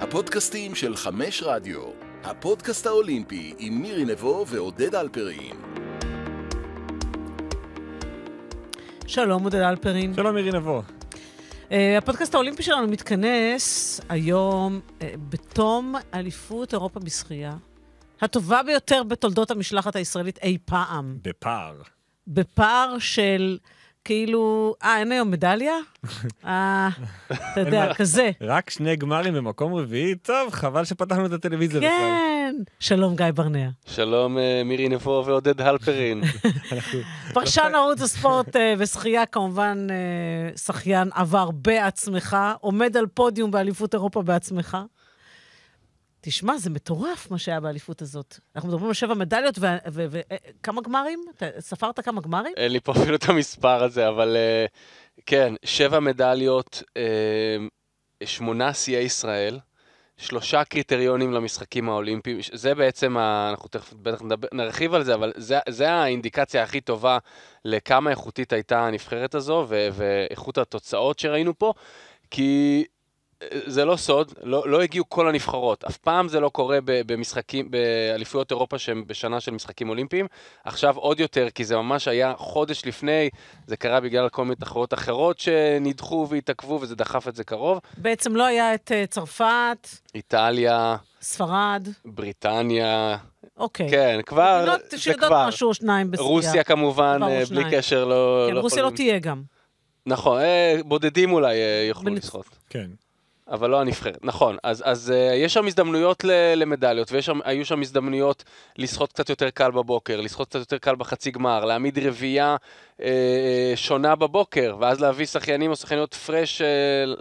הפודקאסטים של חמש רדיו, הפודקאסט האולימפי עם מירי נבו ועודד אלפרין. שלום עודד אלפרין. שלום מירי נבו. Uh, הפודקאסט האולימפי שלנו מתכנס היום uh, בתום אליפות אירופה בשחייה, הטובה ביותר בתולדות המשלחת הישראלית אי פעם. בפער. בפער של... כאילו, אה, אין היום מדליה? אה, אתה יודע, כזה. רק שני גמרים במקום רביעי? טוב, חבל שפתחנו את הטלוויזיה בכלל. כן. שלום, גיא ברנע. שלום, אה, מירי נבו ועודד הלפרין. פרשן ערוץ הספורט אה, ושחייה, כמובן, אה, שחיין עבר בעצמך, עומד על פודיום באליפות אירופה בעצמך. תשמע, זה מטורף מה שהיה באליפות הזאת. אנחנו מדברים על שבע מדליות וכמה אה, גמרים? ספרת כמה גמרים? אין לי פה אפילו את המספר הזה, אבל אה, כן, שבע מדליות, אה, שמונה שיאי ישראל. שלושה קריטריונים למשחקים האולימפיים, זה בעצם, אנחנו תכף בטח נרחיב על זה, אבל זה, האינדיקציה הכי טובה לכמה איכותית הייתה הנבחרת הזו ואיכות התוצאות שראינו פה, כי זה לא סוד, לא, לא הגיעו כל הנבחרות. אף פעם זה לא קורה במשחקים, באליפויות אירופה שהן בשנה של משחקים אולימפיים. עכשיו עוד יותר, כי זה ממש היה חודש לפני, זה קרה בגלל כל מיני תחרות אחרות שנדחו והתעכבו, וזה דחף את זה קרוב. בעצם לא היה את אה, צרפת. איטליה. ספרד. בריטניה. אוקיי. כן, כבר, מדינות זה כבר. שיודעות משהו או שניים בסוריה. רוסיה כמובן, אה, בלי שניים. קשר, לא... כן, לא רוסיה לא יכולים... לא תהיה גם. נכון, אה, בודדים אולי יוכלו בנ... לשחות. כן. אבל לא הנבחרת, נכון. אז, אז uh, יש שם הזדמנויות ל, למדליות, והיו שם הזדמנויות לשחות קצת יותר קל בבוקר, לשחות קצת יותר קל בחצי גמר, להעמיד רביעייה uh, שונה בבוקר, ואז להביא שחיינים או שחייניות פרש uh,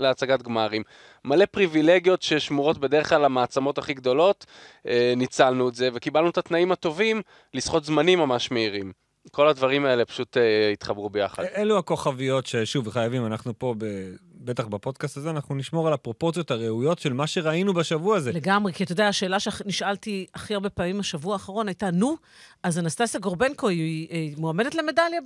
להצגת גמרים. מלא פריבילגיות ששמורות בדרך כלל למעצמות הכי גדולות, uh, ניצלנו את זה, וקיבלנו את התנאים הטובים לשחות זמנים ממש מהירים. כל הדברים האלה פשוט uh, התחברו ביחד. אלו הכוכביות ששוב, חייבים, אנחנו פה ב... בטח בפודקאסט הזה, אנחנו נשמור על הפרופורציות הראויות של מה שראינו בשבוע הזה. לגמרי, כי אתה יודע, השאלה שנשאלתי הכי הרבה פעמים בשבוע האחרון הייתה, נו, אז אנסטסיה גורבנקו היא, היא מועמדת למדליה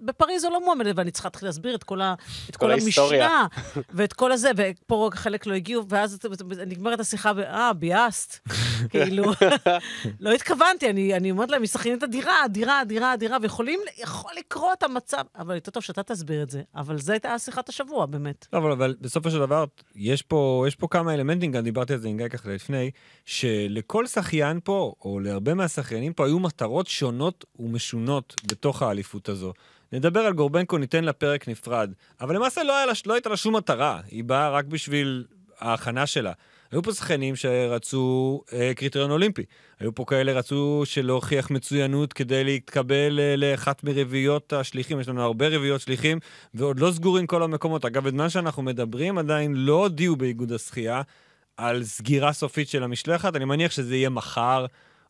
בפריז או לא מועמדת? ואני צריכה להתחיל להסביר את כל, ה, את כל, כל המשנה, ואת כל הזה, ופה חלק לא הגיעו, ואז נגמרת השיחה, אה, ביאסט. כאילו, לא התכוונתי, אני, אני אומרת להם, מסכנים את הדירה, הדירה, הדירה, הדירה, ויכול לקרות המצב, אבל יותר טוב שאתה תסביר את זה, אבל זו הייתה שיחת השבוע, באמת. לא, אבל, אבל בסופו של דבר, יש פה, יש פה כמה אלמנטים, גם דיברתי על זה עם גיא ככה לפני, שלכל שחיין פה, או להרבה מהשחיינים פה, היו מטרות שונות ומשונות בתוך האליפות הזו. נדבר על גורבנקו, ניתן לה פרק נפרד, אבל למעשה לא, לה, לא הייתה לה שום מטרה, היא באה רק בשביל ההכנה שלה. היו פה שחקנים שרצו אה, קריטריון אולימפי. היו פה כאלה רצו שלהוכיח מצוינות כדי להתקבל אה, לאחת מרביעיות השליחים, יש לנו הרבה רביעיות שליחים, ועוד לא סגורים כל המקומות. אגב, בזמן שאנחנו מדברים, עדיין לא הודיעו באיגוד השחייה על סגירה סופית של המשלחת, אני מניח שזה יהיה מחר.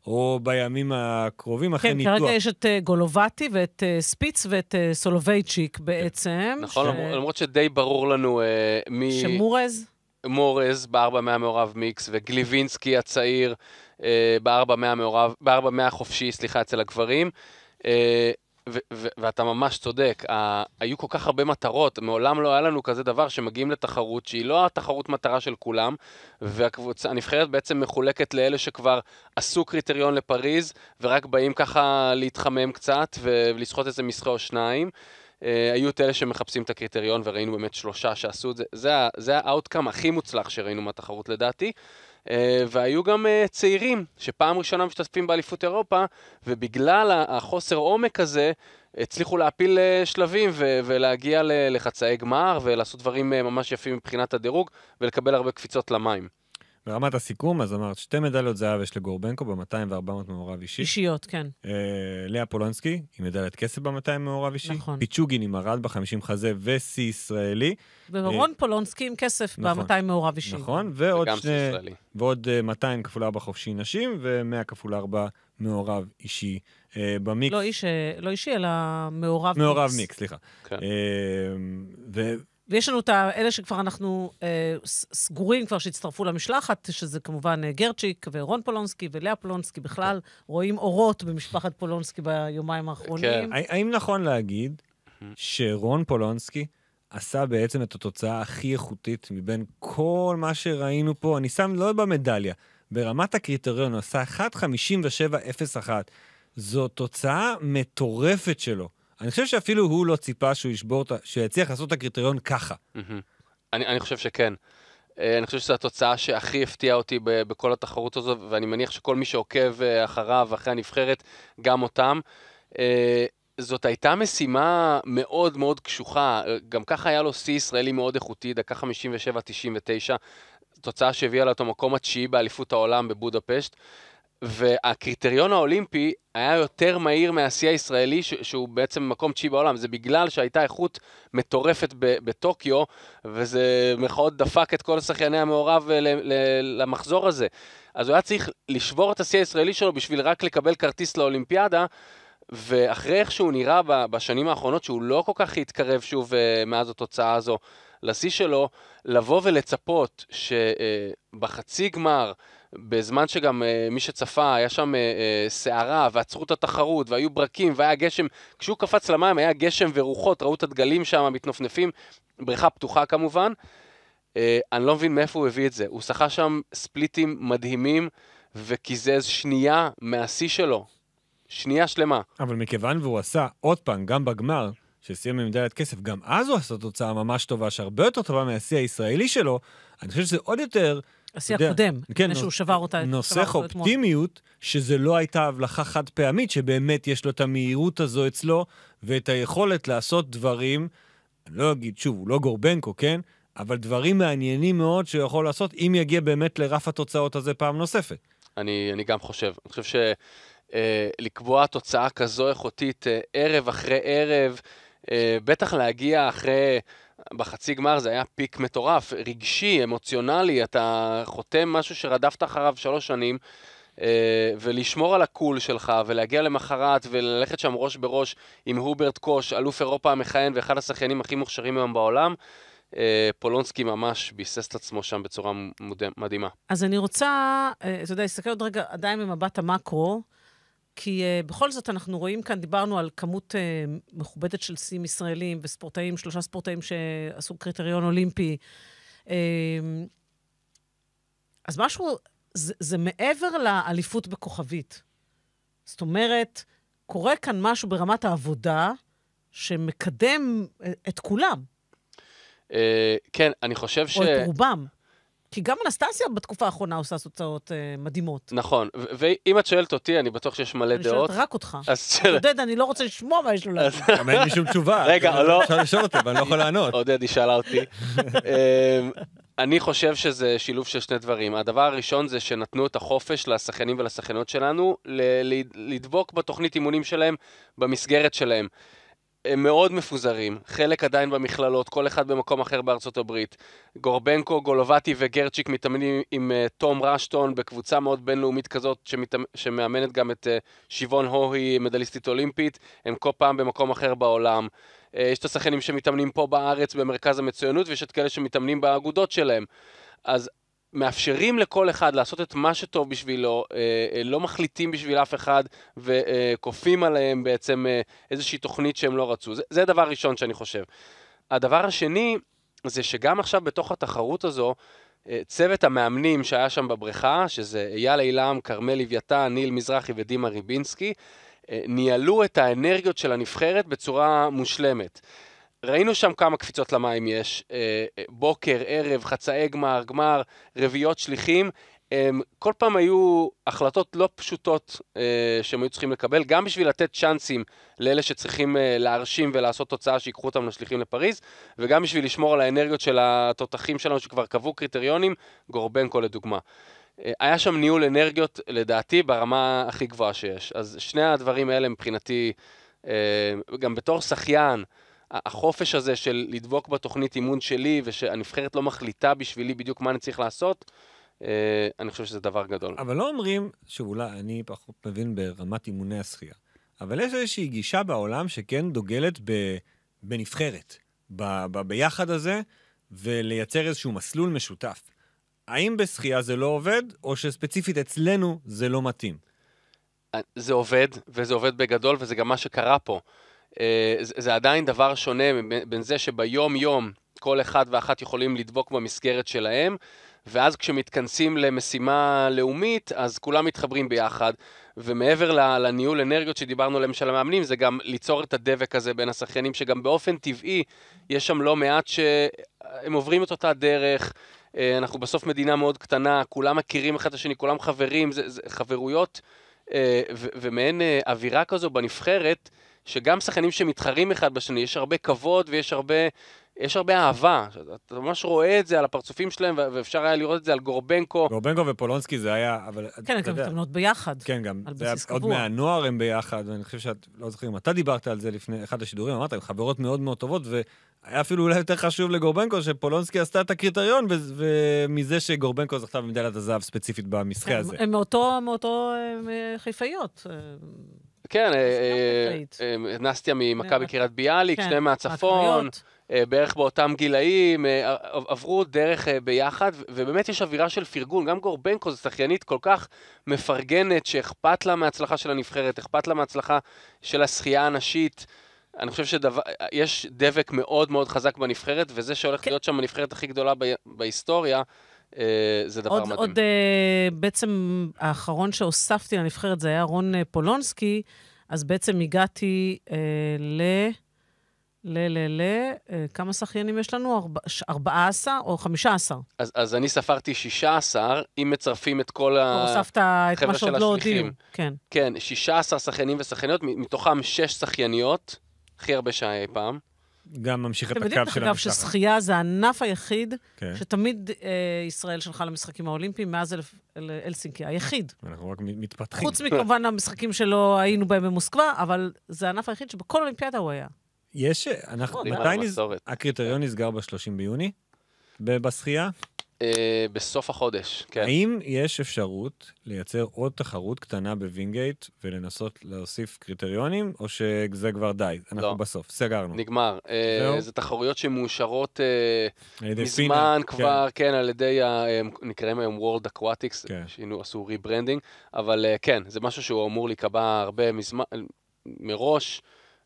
או בימים הקרובים, אחרי ניתוח. כן, כרגע יש את uh, גולובטי ואת uh, ספיץ ואת uh, סולובייצ'יק בעצם. נכון, ש... למרות שדי ברור לנו uh, מי... שמורז? מורז בארבע מאה מעורב מיקס, וגליבינסקי הצעיר אה, בארבע מאה מעורב, בארבע מאה חופשי, סליחה, אצל הגברים. אה, ואתה ממש צודק, היו כל כך הרבה מטרות, מעולם לא היה לנו כזה דבר שמגיעים לתחרות שהיא לא התחרות מטרה של כולם, והנבחרת בעצם מחולקת לאלה שכבר עשו קריטריון לפריז, ורק באים ככה להתחמם קצת ולשחות איזה מסחה או שניים. אה, היו את אלה שמחפשים את הקריטריון, וראינו באמת שלושה שעשו את זה. זה, זה האאוטקאם הכי מוצלח שראינו מהתחרות לדעתי. Uh, והיו גם uh, צעירים שפעם ראשונה משתתפים באליפות אירופה, ובגלל החוסר עומק הזה, הצליחו להפיל uh, שלבים ו- ולהגיע לחצאי גמר ולעשות דברים uh, ממש יפים מבחינת הדירוג ולקבל הרבה קפיצות למים. ברמת הסיכום, אז אמרת, שתי מדליות זהב יש לגורבנקו ב-200 ו-400 מעורב אישי. אישיות, כן. אה, לאה פולונסקי עם מדליית כסף ב-200 מעורב אישי. נכון. פיצ'וגין עם ארד ב-50 חזה ושיא ישראלי. ורון אה, פולונסקי עם כסף נכון, ב-200 מעורב אישי. נכון, ועוד, שני, ועוד 200 אה, כפול 4 חופשי נשים, ו-100 כפול 4 מעורב אישי אה, במיקס. לא, איש, אה, לא אישי, אלא מעורב מיקס. מעורב מיקס, סליחה. כן. אה, ו... ויש לנו את אלה שכבר אנחנו אה, סגורים כבר שהצטרפו למשלחת, שזה כמובן אה, גרצ'יק ורון פולונסקי ולאה פולונסקי בכלל, כן. רואים אורות במשפחת פולונסקי ביומיים האחרונים. כן. האם נכון להגיד שרון פולונסקי עשה בעצם את התוצאה הכי איכותית מבין כל מה שראינו פה? אני שם לא במדליה, ברמת הקריטריון הוא עשה 1.57.01. זו תוצאה מטורפת שלו. אני חושב שאפילו הוא לא ציפה שהוא ישבור, שהוא יצליח לעשות את הקריטריון ככה. אני, אני חושב שכן. אה, אני חושב שזו התוצאה שהכי הפתיעה אותי בכל התחרות הזו, ואני מניח שכל מי שעוקב אה, אחריו, אחרי הנבחרת, גם אותם. אה, זאת הייתה משימה מאוד מאוד קשוחה, גם ככה היה לו שיא ישראלי מאוד איכותי, דקה 57-99, תוצאה שהביאה לו את המקום התשיעי באליפות העולם בבודפשט. והקריטריון האולימפי היה יותר מהיר מהשיא הישראלי, ש- שהוא בעצם מקום תשיעי בעולם. זה בגלל שהייתה איכות מטורפת בטוקיו, וזה מאוד דפק את כל שחייני המעורב אה, ל- ל- למחזור הזה. אז הוא היה צריך לשבור את השיא הישראלי שלו בשביל רק לקבל כרטיס לאולימפיאדה, ואחרי איך שהוא נראה בשנים האחרונות, שהוא לא כל כך התקרב שוב אה, מאז התוצאה הזו לשיא שלו, לבוא ולצפות שבחצי אה, גמר, בזמן שגם uh, מי שצפה, היה שם סערה uh, uh, ועצרו את התחרות והיו ברקים והיה גשם, כשהוא קפץ למים היה גשם ורוחות, ראו את הדגלים שם מתנופנפים, בריכה פתוחה כמובן. Uh, אני לא מבין מאיפה הוא הביא את זה, הוא שחה שם ספליטים מדהימים וקיזז שנייה מהשיא שלו, שנייה שלמה. אבל מכיוון והוא עשה עוד פעם, גם בגמר, שסיים עם מדליית כסף, גם אז הוא עשה תוצאה ממש טובה, שהרבה יותר טובה מהשיא הישראלי שלו, אני חושב שזה עוד יותר השיא הקודם, כן, לפני כן, שהוא שבר אותה. נוסח אופטימיות, שזה לא הייתה הבלחה חד פעמית, שבאמת יש לו את המהירות הזו אצלו, ואת היכולת לעשות דברים, אני לא אגיד, שוב, הוא לא גורבנקו, כן? אבל דברים מעניינים מאוד שהוא יכול לעשות, אם יגיע באמת לרף התוצאות הזה פעם נוספת. אני, אני גם חושב. אני חושב שלקבוע אה, תוצאה כזו איכותית אה, ערב אחרי ערב, אה, בטח להגיע אחרי בחצי גמר זה היה פיק מטורף, רגשי, אמוציונלי, אתה חותם משהו שרדפת אחריו שלוש שנים, אה, ולשמור על הקול שלך, ולהגיע למחרת, וללכת שם ראש בראש עם הוברט קוש, אלוף אירופה המכהן ואחד השחיינים הכי מוכשרים היום בעולם. אה, פולונסקי ממש ביסס את עצמו שם בצורה מדהימה. אז אני רוצה, אה, אתה יודע, להסתכל עוד רגע עדיין במבט המקרו. כי uh, בכל זאת אנחנו רואים כאן, דיברנו על כמות uh, מכובדת של שיאים ישראלים וספורטאים, שלושה ספורטאים שעשו קריטריון אולימפי. Uh, אז משהו, זה, זה מעבר לאליפות בכוכבית. זאת אומרת, קורה כאן משהו ברמת העבודה שמקדם אה, את כולם. Uh, כן, אני חושב או ש... או את רובם. כי גם אנסטסיה בתקופה האחרונה עושה תוצאות אה, מדהימות. נכון, ואם את שואלת אותי, אני בטוח שיש מלא אני דעות. אני שואלת רק אותך. אז עודד, אני לא רוצה לשמוע מה יש לו להגיד. גם אין לי שום תשובה. רגע, לא. אפשר לשאול אותי, אבל אני לא יכול לענות. עודד, היא שאלה אותי. אמ, אני חושב שזה שילוב של שני דברים. הדבר הראשון זה שנתנו את החופש לשחיינים ולשחיינות שלנו לדבוק בתוכנית אימונים שלהם, במסגרת שלהם. הם מאוד מפוזרים, חלק עדיין במכללות, כל אחד במקום אחר בארצות הברית. גורבנקו, גולובטי וגרצ'יק מתאמנים עם uh, תום רשטון בקבוצה מאוד בינלאומית כזאת שמתאמ... שמאמנת גם את uh, שיבון הוהי, מדליסטית אולימפית, הם כל פעם במקום אחר בעולם. Uh, יש את השחקנים שמתאמנים פה בארץ במרכז המצוינות ויש את כאלה שמתאמנים באגודות שלהם. אז מאפשרים לכל אחד לעשות את מה שטוב בשבילו, אה, אה, לא מחליטים בשביל אף אחד וכופים עליהם בעצם אה, איזושהי תוכנית שהם לא רצו. זה, זה דבר ראשון שאני חושב. הדבר השני זה שגם עכשיו בתוך התחרות הזו, צוות המאמנים שהיה שם בבריכה, שזה אייל אילם, כרמל לוויתן, ניל מזרחי ודימה ריבינסקי, ניהלו את האנרגיות של הנבחרת בצורה מושלמת. ראינו שם כמה קפיצות למים יש, אה, אה, בוקר, ערב, חצאי גמר, גמר, רביעיות שליחים. כל פעם היו החלטות לא פשוטות אה, שהם היו צריכים לקבל, גם בשביל לתת צ'אנסים לאלה שצריכים להרשים ולעשות תוצאה שיקחו אותם לשליחים לפריז, וגם בשביל לשמור על האנרגיות של התותחים שלנו שכבר קבעו קריטריונים, גורבנקו לדוגמה. היה שם ניהול אנרגיות, לדעתי, ברמה הכי גבוהה שיש. אז שני הדברים האלה מבחינתי, גם בתור שחיין, החופש הזה של לדבוק בתוכנית אימון שלי, ושהנבחרת לא מחליטה בשבילי בדיוק מה אני צריך לעשות, אה, אני חושב שזה דבר גדול. אבל לא אומרים, שאולי אני פחות מבין ברמת אימוני השחייה, אבל יש איזושהי גישה בעולם שכן דוגלת ב, בנבחרת, ב, ב, ביחד הזה, ולייצר איזשהו מסלול משותף. האם בשחייה זה לא עובד, או שספציפית אצלנו זה לא מתאים? אה, זה עובד, וזה עובד בגדול, וזה גם מה שקרה פה. אה, זה עדיין דבר שונה בין זה שביום-יום כל אחד ואחת יכולים לדבוק במסגרת שלהם, ואז כשמתכנסים למשימה לאומית, אז כולם מתחברים ביחד, ומעבר לניהול אנרגיות שדיברנו עליהם של המאמנים, זה גם ליצור את הדבק הזה בין השחקנים, שגם באופן טבעי יש שם לא מעט שהם עוברים את אותה דרך. אה, אנחנו בסוף מדינה מאוד קטנה, כולם מכירים אחד את השני, כולם חברים, זה, זה חברויות, אה, ו- ומעין אווירה כזו בנבחרת. שגם שחקנים שמתחרים אחד בשני, יש הרבה כבוד ויש הרבה, יש הרבה אהבה. אתה ממש רואה את זה על הפרצופים שלהם, ואפשר היה לראות את זה על גורבנקו. גורבנקו ופולונסקי זה היה, אבל... כן, הם גם מתאמנות ביחד. כן, גם. על בסיס קבוע. עוד מהנוער הם ביחד, ואני חושב שאת, לא זוכר אם אתה דיברת על זה לפני אחד השידורים, אמרת, הם חברות מאוד מאוד טובות, והיה אפילו אולי יותר חשוב לגורבנקו, שפולונסקי עשתה את הקריטריון, ומזה שגורבנקו זכתה במדליית הזהב ספציפית במסחה כן, הזה. הם מאותו, מאותו אה, חיפאיות. אה, כן, אה, אה, נסטיה אה, ממכבי קריית ביאליק, כן, שניהם מהצפון. בערך באותם גילאים, עברו דרך ביחד, ובאמת יש אווירה של פרגון. גם גורבנקו זו שחיינית כל כך מפרגנת, שאכפת לה מההצלחה של הנבחרת, אכפת לה מההצלחה של השחייה הנשית. אני חושב שיש דבק מאוד מאוד חזק בנבחרת, וזה שהולך כן. להיות שם הנבחרת הכי גדולה בהיסטוריה, אה, זה דבר עוד, מדהים. עוד אה, בעצם האחרון שהוספתי לנבחרת זה היה רון אה, פולונסקי, אז בעצם הגעתי ל... ל... ל... ל... כמה שחיינים יש לנו? ארבע, 14 או 15? אז, אז אני ספרתי 16, אם מצרפים את כל החבר'ה של לא הודיעו. כן. כן, 16 שחיינים ושחייניות, מתוכם 6 שחייניות, הכי הרבה שעה אי פעם. גם ממשיך את הקו של המשלחת. אתם יודעים, אגב, ששחייה זה הענף היחיד כן. שתמיד אה, ישראל שלחה למשחקים האולימפיים מאז אל, אל, אל, אלסינקי, היחיד. אנחנו רק מתפתחים. חוץ מכמובן המשחקים שלא היינו בהם במוסקבה, אבל זה הענף היחיד שבכל אולימפיאדה הוא היה. יש, אנחנו, מתי נסגר, הקריטריון נסגר ב-30 ביוני? בשחייה? אה, בסוף החודש, כן. האם יש אפשרות לייצר עוד תחרות קטנה בווינגייט ולנסות להוסיף קריטריונים, או שזה כבר די? אנחנו לא. בסוף, סגרנו. נגמר. אה, זה תחרויות שמאושרות אה, מזמן פינה. כבר, כן. כן, על ידי, ה, אה, נקראים היום World Aquatics, כן. שינו, עשו ריברנדינג, אבל אה, כן, זה משהו שהוא אמור להיקבע הרבה מזמן, מראש.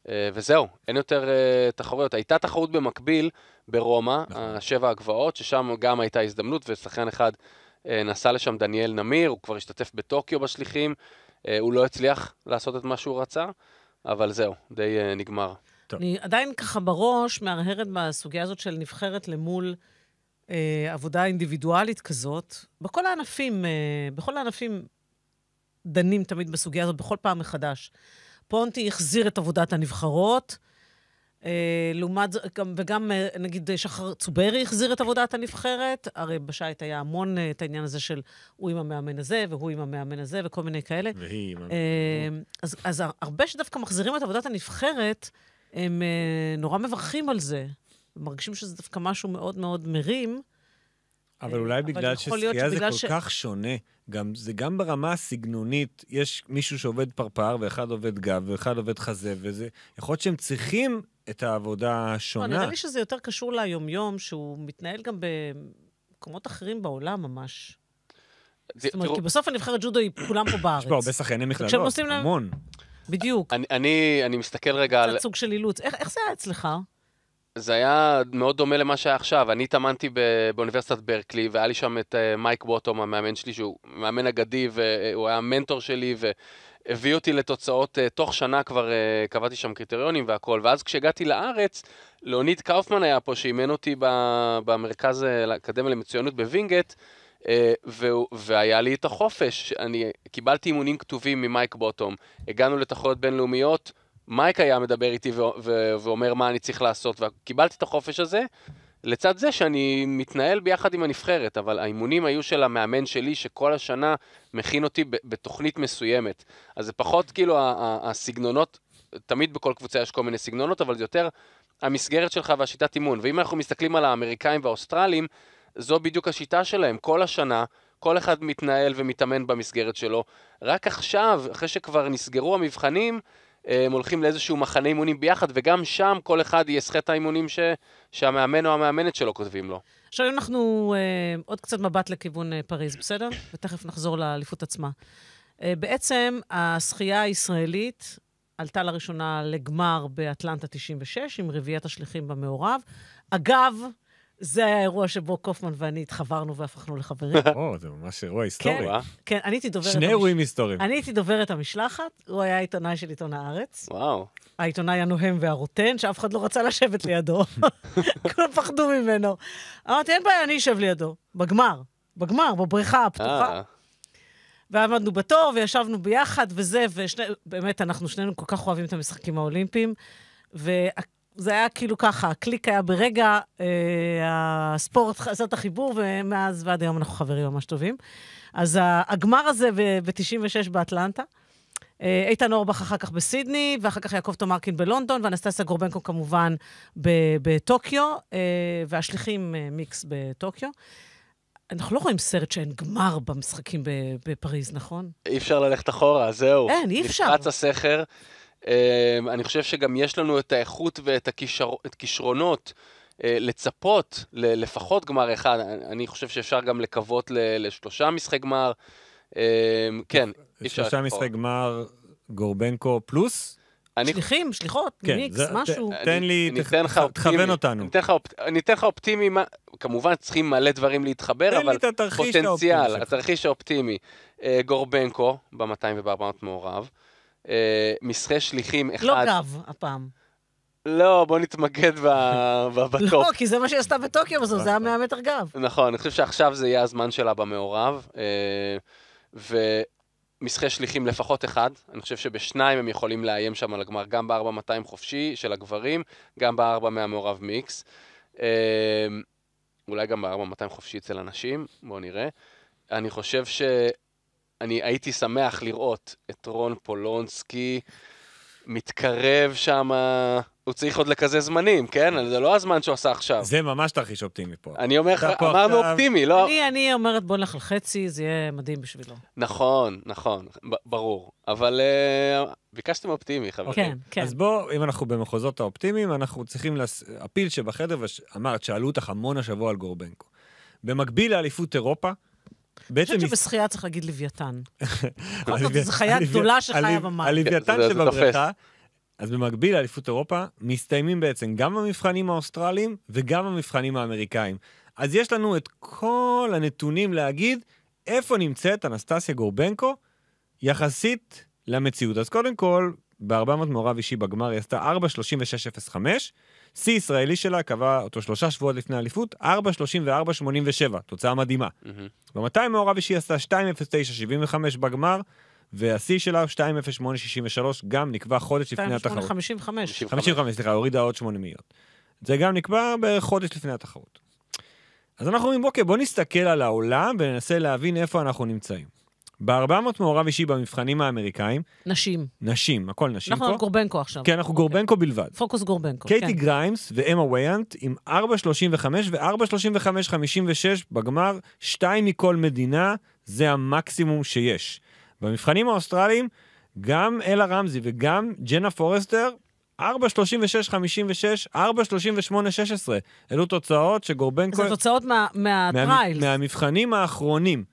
אה, וזהו, אין יותר אה, תחרויות. הייתה תחרות במקביל ברומא, נכון. שבע הגבעות, ששם גם הייתה הזדמנות, ושחקן אחד אה, נסע לשם, דניאל נמיר, הוא כבר השתתף בטוקיו בשליחים, הוא לא הצליח לעשות את מה שהוא רצה, אבל זהו, די נגמר. טוב. אני עדיין ככה בראש מהרהרת בסוגיה הזאת של נבחרת למול אה, עבודה אינדיבידואלית כזאת. בכל הענפים, אה, בכל הענפים דנים תמיד בסוגיה הזאת, בכל פעם מחדש. פונטי החזיר את עבודת הנבחרות. אה, לעומת זאת, וגם אה, נגיד שחר צוברי החזיר את עבודת הנבחרת, הרי בשייט היה המון אה, את העניין הזה של הוא עם המאמן הזה, והוא עם המאמן הזה, וכל מיני כאלה. והיא עם המאמן. אז, אז הרבה שדווקא מחזירים את עבודת הנבחרת, הם נורא מברכים על זה. מרגישים שזה דווקא משהו מאוד מאוד מרים. אבל אולי בגלל ששחייה זה כל ש... כך שונה. גם, זה גם ברמה הסגנונית, יש מישהו שעובד פרפר, ואחד עובד גב, ואחד עובד חזה, וזה... יכול להיות שהם צריכים את העבודה לא, השונה. נראה לי שזה יותר קשור ליומיום, שהוא מתנהל גם במקומות אחרים בעולם ממש. זאת אומרת, כי בסוף הנבחרת ג'ודו היא כולם פה בארץ. יש פה הרבה שחייני מכללות, המון. בדיוק. אני, מסתכל רגע על... זה סוג של אילוץ. איך זה היה אצלך? זה היה מאוד דומה למה שהיה עכשיו. אני התאמנתי באוניברסיטת ברקלי, והיה לי שם את אה, מייק ווטום, המאמן שלי, שהוא מאמן אגדי, והוא היה המנטור שלי, והביא אותי לתוצאות, אה, תוך שנה כבר אה, קבעתי שם קריטריונים והכל. ואז כשהגעתי לארץ, ליאוניד קאופמן היה פה, שאימן אותי במרכז האקדמיה למצוינות בווינגייט. והיה לי את החופש, אני קיבלתי אימונים כתובים ממייק בוטום, הגענו לתחרות בינלאומיות, מייק היה מדבר איתי ו- ו- ואומר מה אני צריך לעשות, וקיבלתי את החופש הזה, לצד זה שאני מתנהל ביחד עם הנבחרת, אבל האימונים היו של המאמן שלי, שכל השנה מכין אותי ב- בתוכנית מסוימת. אז זה פחות כאילו הסגנונות, תמיד בכל קבוצה יש כל מיני סגנונות, אבל זה יותר המסגרת שלך והשיטת אימון. ואם אנחנו מסתכלים על האמריקאים והאוסטרלים, זו בדיוק השיטה שלהם. כל השנה, כל אחד מתנהל ומתאמן במסגרת שלו. רק עכשיו, אחרי שכבר נסגרו המבחנים, הם הולכים לאיזשהו מחנה אימונים ביחד, וגם שם כל אחד יסחה את האימונים ש... שהמאמן או המאמנת שלו כותבים לו. עכשיו אנחנו אה, עוד קצת מבט לכיוון אה, פריז, בסדר? ותכף נחזור לאליפות עצמה. אה, בעצם השחייה הישראלית עלתה לראשונה לגמר באטלנטה 96, עם רביעיית השליחים במעורב. אגב, זה היה האירוע שבו קופמן ואני התחברנו והפכנו לחברים. או, זה ממש אירוע כן, היסטורי. כן, אני הייתי דוברת... שני אירועים היסטוריים. אני הייתי דוברת המשלחת, הוא היה עיתונאי של עיתון הארץ. וואו. העיתונאי הנוהם והרוטן, שאף אחד לא רצה לשבת לידו. כולם פחדו ממנו. אמרתי, אין בעיה, אני אשב לידו. בגמר, בגמר, בבריכה הפתוחה. אה. ועמדנו בתור, וישבנו ביחד, וזה, ושני... באמת, אנחנו שנינו כל כך אוהבים את המשחקים האולימפיים. זה היה כאילו ככה, הקליק היה ברגע, אה, הספורט עשה את החיבור, ומאז ועד היום אנחנו חברים ממש טובים. אז הגמר הזה ב-96 באטלנטה. אה, איתן אורבך אחר כך בסידני, ואחר כך יעקב תומרקין בלונדון, ואנסטסיה גורבנקו כמובן בטוקיו, אה, והשליחים אה, מיקס בטוקיו. אנחנו לא רואים סרט שאין גמר במשחקים בפריז, נכון? אי אפשר ללכת אחורה, זהו. אין, אי אפשר. נפרץ הסכר. אמ, אני חושב שגם יש לנו את האיכות ואת הכישרונות אה, לצפות לפחות גמר אחד. אני חושב שאפשר גם לקוות לשלושה משחקי גמר. אמ, כן, אי אפשר... שלושה משחקי גמר, גורבנקו פלוס? שליחים, שליחות, כן, מיקס, משהו. תן לי, תכוון אותנו. אני אתן לך אופטימי, כמובן צריכים מלא דברים להתחבר, אבל פוטנציאל, התרחיש האופטימי. אה, גורבנקו, ב-200 וב-400 מעורב. אה, מסחי שליחים אחד... לא גב, הפעם. לא, בוא נתמקד בטופ. לא, כי זה מה שהיא עשתה בטוקיו בסוף, זה היה 100 נכון. מטר גב. נכון, אני חושב שעכשיו זה יהיה הזמן שלה במעורב. אה, ומסחי שליחים לפחות אחד, אני חושב שבשניים הם יכולים לאיים שם על הגמר, גם ב 4 חופשי של הגברים, גם ב-4 מהמעורב מיקס. אה, אולי גם ב 4 חופשי אצל הנשים, בואו נראה. אני חושב ש... אני הייתי שמח לראות את רון פולונסקי מתקרב שם, הוא צריך עוד לכזה זמנים, כן? זה לא הזמן שהוא עשה עכשיו. זה ממש תרחיש אופטימי פה. אני אומר לך, אמרנו אופטימי, לא... אני, אומרת בוא נלך לחצי, זה יהיה מדהים בשבילו. נכון, נכון, ברור. אבל אה, ביקשתם אופטימי, חברים. אוקיי, כן, כן. אז בוא, אם אנחנו במחוזות האופטימיים, אנחנו צריכים, לס... הפיל שבחדר, ואמרת, שאלו אותך המון השבוע על גורבנקו. במקביל לאליפות אירופה, בעצם... אני חושבת שבשחייה צריך להגיד לוויתן. זו חיה גדולה שחיה במים. הלוויתן שבבריכה, אז במקביל לאליפות אירופה, מסתיימים בעצם גם המבחנים האוסטרליים וגם המבחנים האמריקאים. אז יש לנו את כל הנתונים להגיד איפה נמצאת אנסטסיה גורבנקו יחסית למציאות. אז קודם כל, ב-400 מעורב אישי בגמר היא עשתה 4.36.05, שיא ישראלי שלה קבע אותו שלושה שבועות לפני האליפות, 4.34.87, תוצאה מדהימה. Mm-hmm. מעורב אישי עשתה 2.09.75 בגמר, והשיא שלה 2.08.63 גם נקבע חודש לפני התחרות. 2.08.55. 55, סליחה, הורידה עוד 8 מאיות. זה גם נקבע בערך חודש לפני התחרות. אז אנחנו אומרים, אוקיי, בוא נסתכל על העולם וננסה להבין איפה אנחנו נמצאים. ב-400 מעורב אישי במבחנים האמריקאים. נשים. נשים, הכל נשים אנחנו פה. אנחנו גורבנקו עכשיו. כן, אנחנו okay. אוקיי. גורבנקו בלבד. פוקוס גורבנקו, קייטי כן. גריימס ואמה ויאנט עם 4.35 ו-4.35-56 בגמר, שתיים מכל מדינה, זה המקסימום שיש. במבחנים האוסטרליים, גם אלה רמזי וגם ג'נה פורסטר, 4.36-56, 4.38-16. אלו תוצאות שגורבנקו... זה תוצאות מה, מהטרייל. מה, מהמבחנים האחרונים.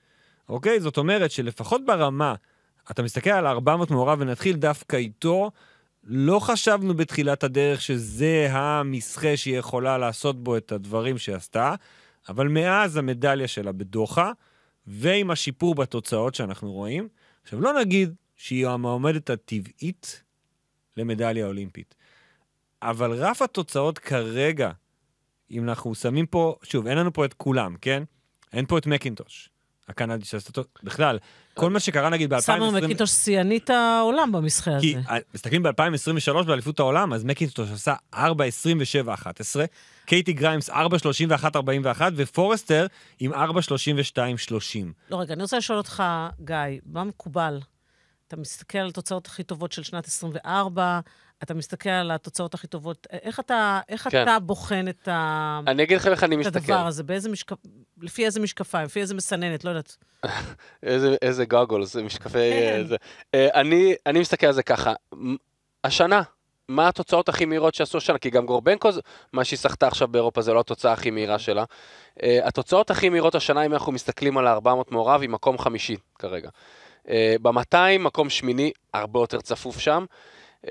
אוקיי? זאת אומרת שלפחות ברמה, אתה מסתכל על 400 מעורב ונתחיל דווקא איתו, לא חשבנו בתחילת הדרך שזה המסחה שהיא יכולה לעשות בו את הדברים שעשתה, אבל מאז המדליה שלה בדוחה, ועם השיפור בתוצאות שאנחנו רואים, עכשיו לא נגיד שהיא המעומדת הטבעית למדליה אולימפית, אבל רף התוצאות כרגע, אם אנחנו שמים פה, שוב, אין לנו פה את כולם, כן? אין פה את מקינטוש, הקנדי שעשתה אותו, בכלל, כל מה שקרה נגיד ב-2020... סאמר מקיטוש שיאנית העולם במשחק הזה. כי אה, מסתכלים ב-2023 באליפות העולם, אז מקינטוש עשה 4.27.11, קייטי גריימס 4.31.41 ופורסטר עם 4.32.30. לא, רגע, אני רוצה לשאול אותך, גיא, מה מקובל? אתה מסתכל על התוצאות הכי טובות של שנת 24, אתה מסתכל על התוצאות הכי טובות. אה, איך אתה, איך כן. אתה בוחן את, ה... אני אגיד לך איך אני מסתכל. את הדבר הזה? באיזה משק... לפי איזה משקפיים? לפי איזה מסננת? לא יודעת. איזה, איזה אה, כן. זה משקפי... כן. איזה... אני, אני מסתכל על זה ככה. השנה, מה התוצאות הכי מהירות שעשו השנה? כי גם גורבנקו, מה שהיא סחטה עכשיו באירופה, זה לא התוצאה הכי מהירה שלה. Uh, התוצאות הכי מהירות השנה, אם אנחנו מסתכלים על ה-400 מעורב, היא מקום חמישי כרגע. Uh, ב-200, מקום שמיני, הרבה יותר צפוף שם. Uh,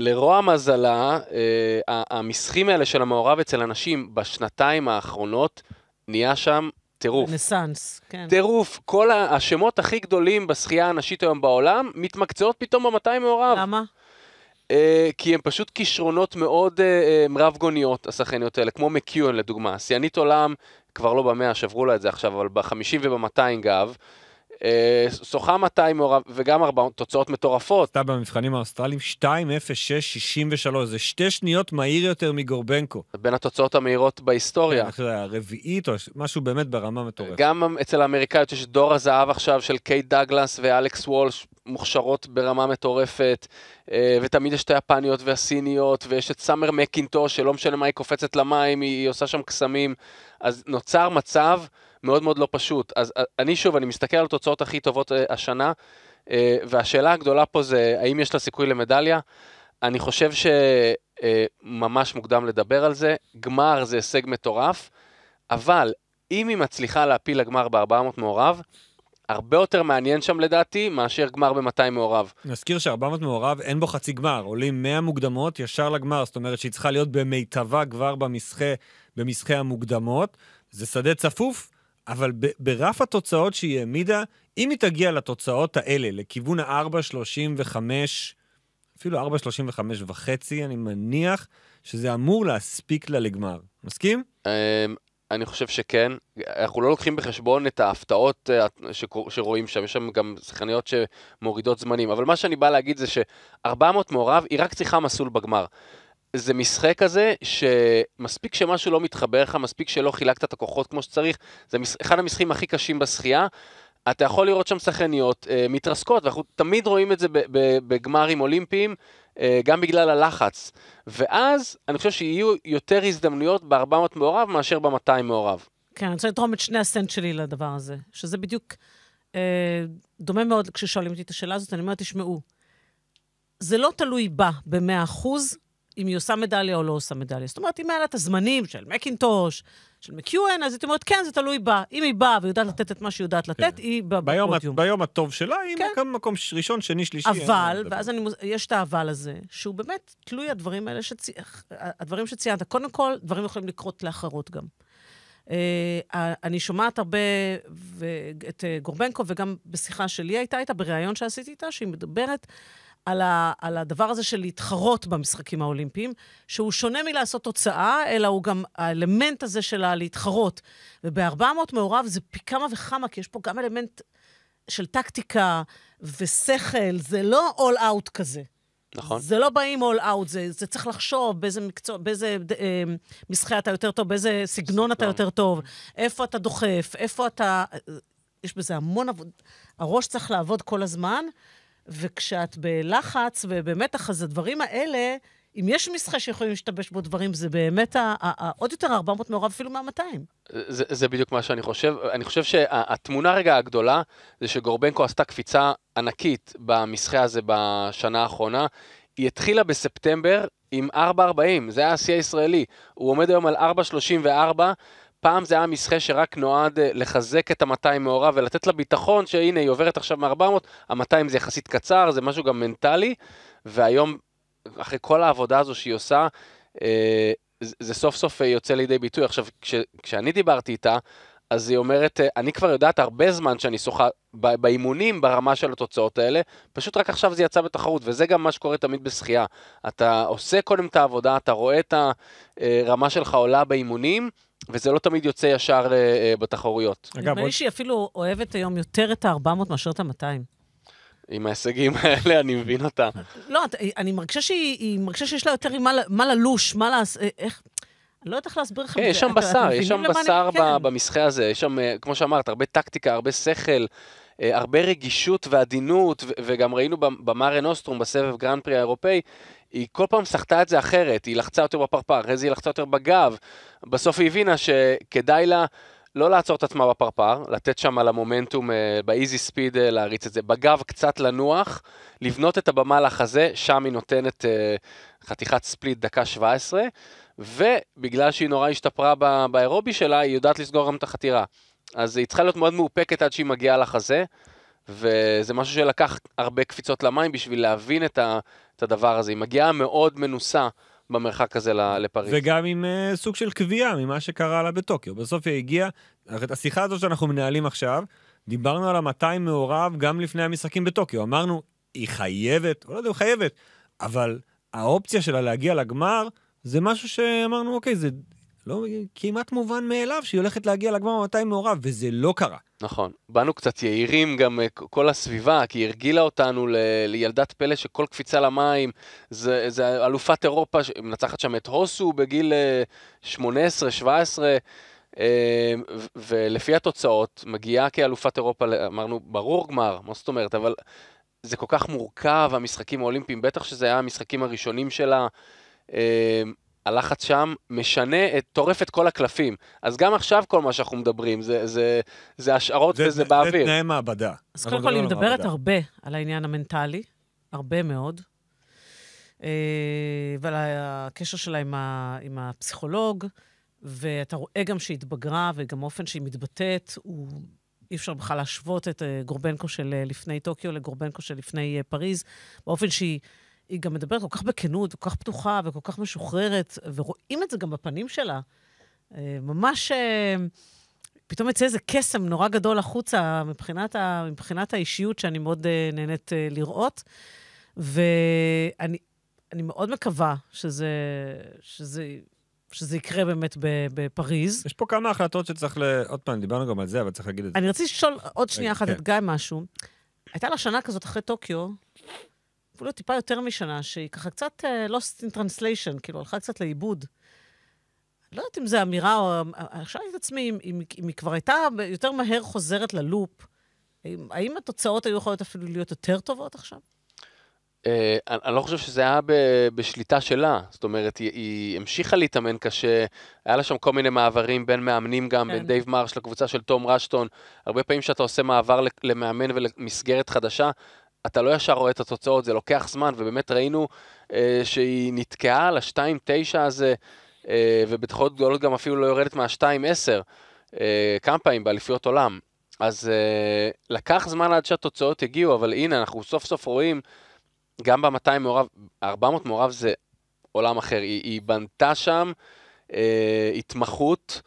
לרוע מזלה, אה, המסחים האלה של המעורב אצל אנשים בשנתיים האחרונות, נהיה שם טירוף. רנסאנס, כן. טירוף. כל השמות הכי גדולים בשחייה הנשית היום בעולם, מתמקצעות פתאום במאתיים מעורב. למה? אה, כי הם פשוט כישרונות מאוד אה, אה רב גוניות, השחקניות האלה, כמו מקיואן לדוגמה, שיאנית עולם, כבר לא במאה, שברו לה את זה עכשיו, אבל בחמישים ובמאתיים גב. אה, סוחה 200 וגם 4 תוצאות מטורפות. אתה במבחנים האוסטרליים 2.06.63, זה שתי שניות מהיר יותר מגורבנקו. בין התוצאות המהירות בהיסטוריה. אני כן, חושב הרביעית או משהו באמת ברמה מטורפת. גם אצל האמריקאיות יש דור הזהב עכשיו של קייט דאגלס ואלכס וולש, מוכשרות ברמה מטורפת, אה, ותמיד יש את היפניות והסיניות, ויש את סאמר מקינטו, שלא משנה מה היא קופצת למים, היא עושה שם קסמים. אז נוצר מצב... מאוד מאוד לא פשוט. אז אה, אני שוב, אני מסתכל על התוצאות הכי טובות אה, השנה, אה, והשאלה הגדולה פה זה, האם יש לה סיכוי למדליה? אני חושב שממש מוקדם לדבר על זה. גמר זה הישג מטורף, אבל אם היא מצליחה להפיל לגמר ב-400 מעורב, הרבה יותר מעניין שם לדעתי, מאשר גמר ב-200 מעורב. נזכיר ש-400 מעורב אין בו חצי גמר, עולים 100 מוקדמות ישר לגמר, זאת אומרת שהיא צריכה להיות במיטבה כבר במסחה, במסחה המוקדמות. זה שדה צפוף, אבל ב- ברף התוצאות שהיא העמידה, אם היא תגיע לתוצאות האלה, לכיוון ה-4.35, אפילו 4.35 וחצי, אני מניח שזה אמור להספיק לה לגמר. מסכים? אמ, אני חושב שכן. אנחנו לא לוקחים בחשבון את ההפתעות אה, שרואים שם, יש שם גם שחקניות שמורידות זמנים, אבל מה שאני בא להגיד זה ש-400 מעורב, היא רק צריכה מסלול בגמר. זה משחק כזה שמספיק שמשהו לא מתחבר לך, מספיק שלא חילקת את הכוחות כמו שצריך, זה אחד המשחקים הכי קשים בשחייה. אתה יכול לראות שם שחייניות אה, מתרסקות, ואנחנו תמיד רואים את זה בגמרים אולימפיים, אה, גם בגלל הלחץ. ואז אני חושב שיהיו יותר הזדמנויות ב-400 מעורב מאשר ב-200 מעורב. כן, אני רוצה לתרום את שני הסנט שלי לדבר הזה, שזה בדיוק אה, דומה מאוד כששואלים אותי את השאלה הזאת, אני אומרת, תשמעו, זה לא תלוי בה ב-100 אחוז, אם היא עושה מדליה או לא עושה מדליה. זאת אומרת, אם היה לה את הזמנים של מקינטוש, של מקיואן, אז היא אומרת, כן, זה תלוי בה. אם היא באה ויודעת לתת את מה שהיא יודעת לתת, כן. היא ביום בפודיום. ביום הטוב שלה, היא כן. מקום, מקום ראשון, שני, שלישי. לא אבל, ואז אני, יש את האבל הזה, שהוא באמת תלוי הדברים האלה, שצי, הדברים שציינת. קודם כל, דברים יכולים לקרות לאחרות גם. Uh, אני שומעת הרבה ו, את uh, גורבנקו, וגם בשיחה שלי הייתה איתה, בריאיון שעשיתי איתה, שהיא מדברת על, ה, על הדבר הזה של להתחרות במשחקים האולימפיים, שהוא שונה מלעשות תוצאה, אלא הוא גם האלמנט הזה של הלהתחרות. וב-400 מעורב זה פי כמה וכמה, כי יש פה גם אלמנט של טקטיקה ושכל, זה לא אול אאוט כזה. נכון. זה לא באים all out, זה, זה צריך לחשוב באיזה מקצוע, באיזה אה, מסחה אתה יותר טוב, באיזה סגנון, סגנון אתה יותר טוב, איפה אתה דוחף, איפה אתה... אה, יש בזה המון עבודה. הראש צריך לעבוד כל הזמן, וכשאת בלחץ ובמתח, אז הדברים האלה, אם יש מסחה שיכולים להשתבש בו דברים, זה באמת עוד יותר 400 מעורב אפילו מה-200. זה, זה בדיוק מה שאני חושב. אני חושב שהתמונה רגע הגדולה זה שגורבנקו עשתה קפיצה ענקית במסחה הזה בשנה האחרונה. היא התחילה בספטמבר עם 4.40, זה היה השיא הישראלי. הוא עומד היום על 4.34, פעם זה היה מסחה שרק נועד אה, לחזק את ה-200 מעורב ולתת לה ביטחון שהנה היא עוברת עכשיו מ-400, ה-200 זה יחסית קצר, זה משהו גם מנטלי, והיום, אחרי כל העבודה הזו שהיא עושה, אה, זה סוף סוף אה, יוצא לידי ביטוי. עכשיו, כש, כשאני דיברתי איתה, אז היא אומרת, אה, אני כבר יודעת הרבה זמן שאני שוחה באימונים ברמה של התוצאות האלה, פשוט רק עכשיו זה יצא בתחרות, וזה גם מה שקורה תמיד בשחייה. אתה עושה קודם את העבודה, אתה רואה את הרמה אה, שלך עולה באימונים, וזה לא תמיד יוצא ישר אה, בתחרויות. נדמה לי שהיא אפילו אוהבת היום יותר את ה-400 מאשר את ה-200. עם ההישגים האלה, אני מבין אותה. לא, אני מרגישה מרגישה שיש לה יותר מה ללוש, מה לעשות, איך... לא יודעת איך להסביר לך. כן, יש שם בשר, יש שם בשר במסחה הזה, יש שם, אה, כמו שאמרת, הרבה טקטיקה, הרבה שכל. אה, הרבה רגישות ועדינות, וגם ראינו במארה נוסטרום, בסבב גרנד פרי האירופאי, היא כל פעם סחטה את זה אחרת, היא לחצה יותר בפרפר, אחרי זה היא לחצה יותר בגב, בסוף היא הבינה שכדאי לה לא לעצור את עצמה בפרפר, לתת שם על המומנטום אה, באיזי ספיד להריץ את זה, בגב קצת לנוח, לבנות את הבמה לחזה, שם היא נותנת חתיכת ספליט דקה 17, ובגלל שהיא נורא השתפרה בא... באירובי שלה, היא יודעת לסגור גם את החתירה. אז היא צריכה להיות מאוד מאופקת עד שהיא מגיעה לחזה, וזה משהו שלקח הרבה קפיצות למים בשביל להבין את, ה, את הדבר הזה. היא מגיעה מאוד מנוסה במרחק הזה לפריז. וגם עם uh, סוג של קביעה ממה שקרה לה בטוקיו. בסוף היא הגיעה, השיחה הזאת שאנחנו מנהלים עכשיו, דיברנו על ה מעורב גם לפני המשחקים בטוקיו. אמרנו, היא חייבת, או לא יודע, היא חייבת, אבל האופציה שלה להגיע לגמר, זה משהו שאמרנו, אוקיי, זה לא כמעט מובן מאליו שהיא הולכת להגיע לגמר מתי מעורב, וזה לא קרה. נכון. באנו קצת יהירים גם אה, כל הסביבה, כי היא הרגילה אותנו ל... לילדת פלא שכל קפיצה למים, זה, זה אלופת אירופה, ש... מנצחת שם את הוסו בגיל 18-17. אה, אה, ולפי התוצאות, מגיעה כאלופת אירופה, אמרנו, ברור גמר, מה זאת אומרת, אבל זה כל כך מורכב, המשחקים האולימפיים, בטח שזה היה המשחקים הראשונים שלה, אמ, הלחץ שם משנה, טורף את כל הקלפים. אז גם עכשיו כל מה שאנחנו מדברים, זה, זה, זה השערות זה, וזה זה, באוויר. זה תנאי מעבדה. אז קודם כל, היא מדברת הרבה על העניין המנטלי, הרבה מאוד, אה, ועל הקשר שלה עם, ה, עם הפסיכולוג, ואתה רואה גם שהיא התבגרה, וגם האופן שהיא מתבטאת, הוא... אי אפשר בכלל להשוות את אה, גורבנקו של אה, לפני טוקיו לגורבנקו של לפני פריז, באופן שהיא... היא גם מדברת כל כך בכנות, כל כך פתוחה וכל כך משוחררת, ורואים את זה גם בפנים שלה. אה, ממש... אה, פתאום יצא איזה קסם נורא גדול החוצה מבחינת, ה, מבחינת האישיות שאני מאוד אה, נהנית לראות. ואני מאוד מקווה שזה, שזה, שזה יקרה באמת בפריז. יש פה כמה החלטות שצריך ל... עוד פעם, דיברנו גם על זה, אבל צריך להגיד את זה. אני רציתי לשאול עוד שנייה אחת כן. את גיא משהו. הייתה לה שנה כזאת אחרי טוקיו, אפילו טיפה יותר משנה, שהיא ככה קצת uh, lost in translation, כאילו הלכה קצת לאיבוד. לא יודעת אם זו אמירה, או... אני אה, חושבת את עצמי, אם, אם, אם היא כבר הייתה יותר מהר חוזרת ללופ, האם, האם התוצאות היו יכולות אפילו להיות יותר טובות עכשיו? Uh, אני לא חושב שזה היה ב, בשליטה שלה, זאת אומרת, היא, היא המשיכה להתאמן קשה, היה לה שם כל מיני מעברים בין מאמנים גם, כן. בין דייב מרש לקבוצה של תום רשטון, הרבה פעמים שאתה עושה מעבר למאמן ולמסגרת חדשה, אתה לא ישר רואה את התוצאות, זה לוקח זמן, ובאמת ראינו אה, שהיא נתקעה על ה-2.9 הזה, אה, ובתחרות גדולות גם אפילו לא יורדת מה-2.10, אה, כמה פעמים באליפיות עולם. אז אה, לקח זמן עד שהתוצאות הגיעו, אבל הנה, אנחנו סוף סוף רואים, גם ב-200 מעורב, 400 מעורב זה עולם אחר, היא, היא בנתה שם אה, התמחות,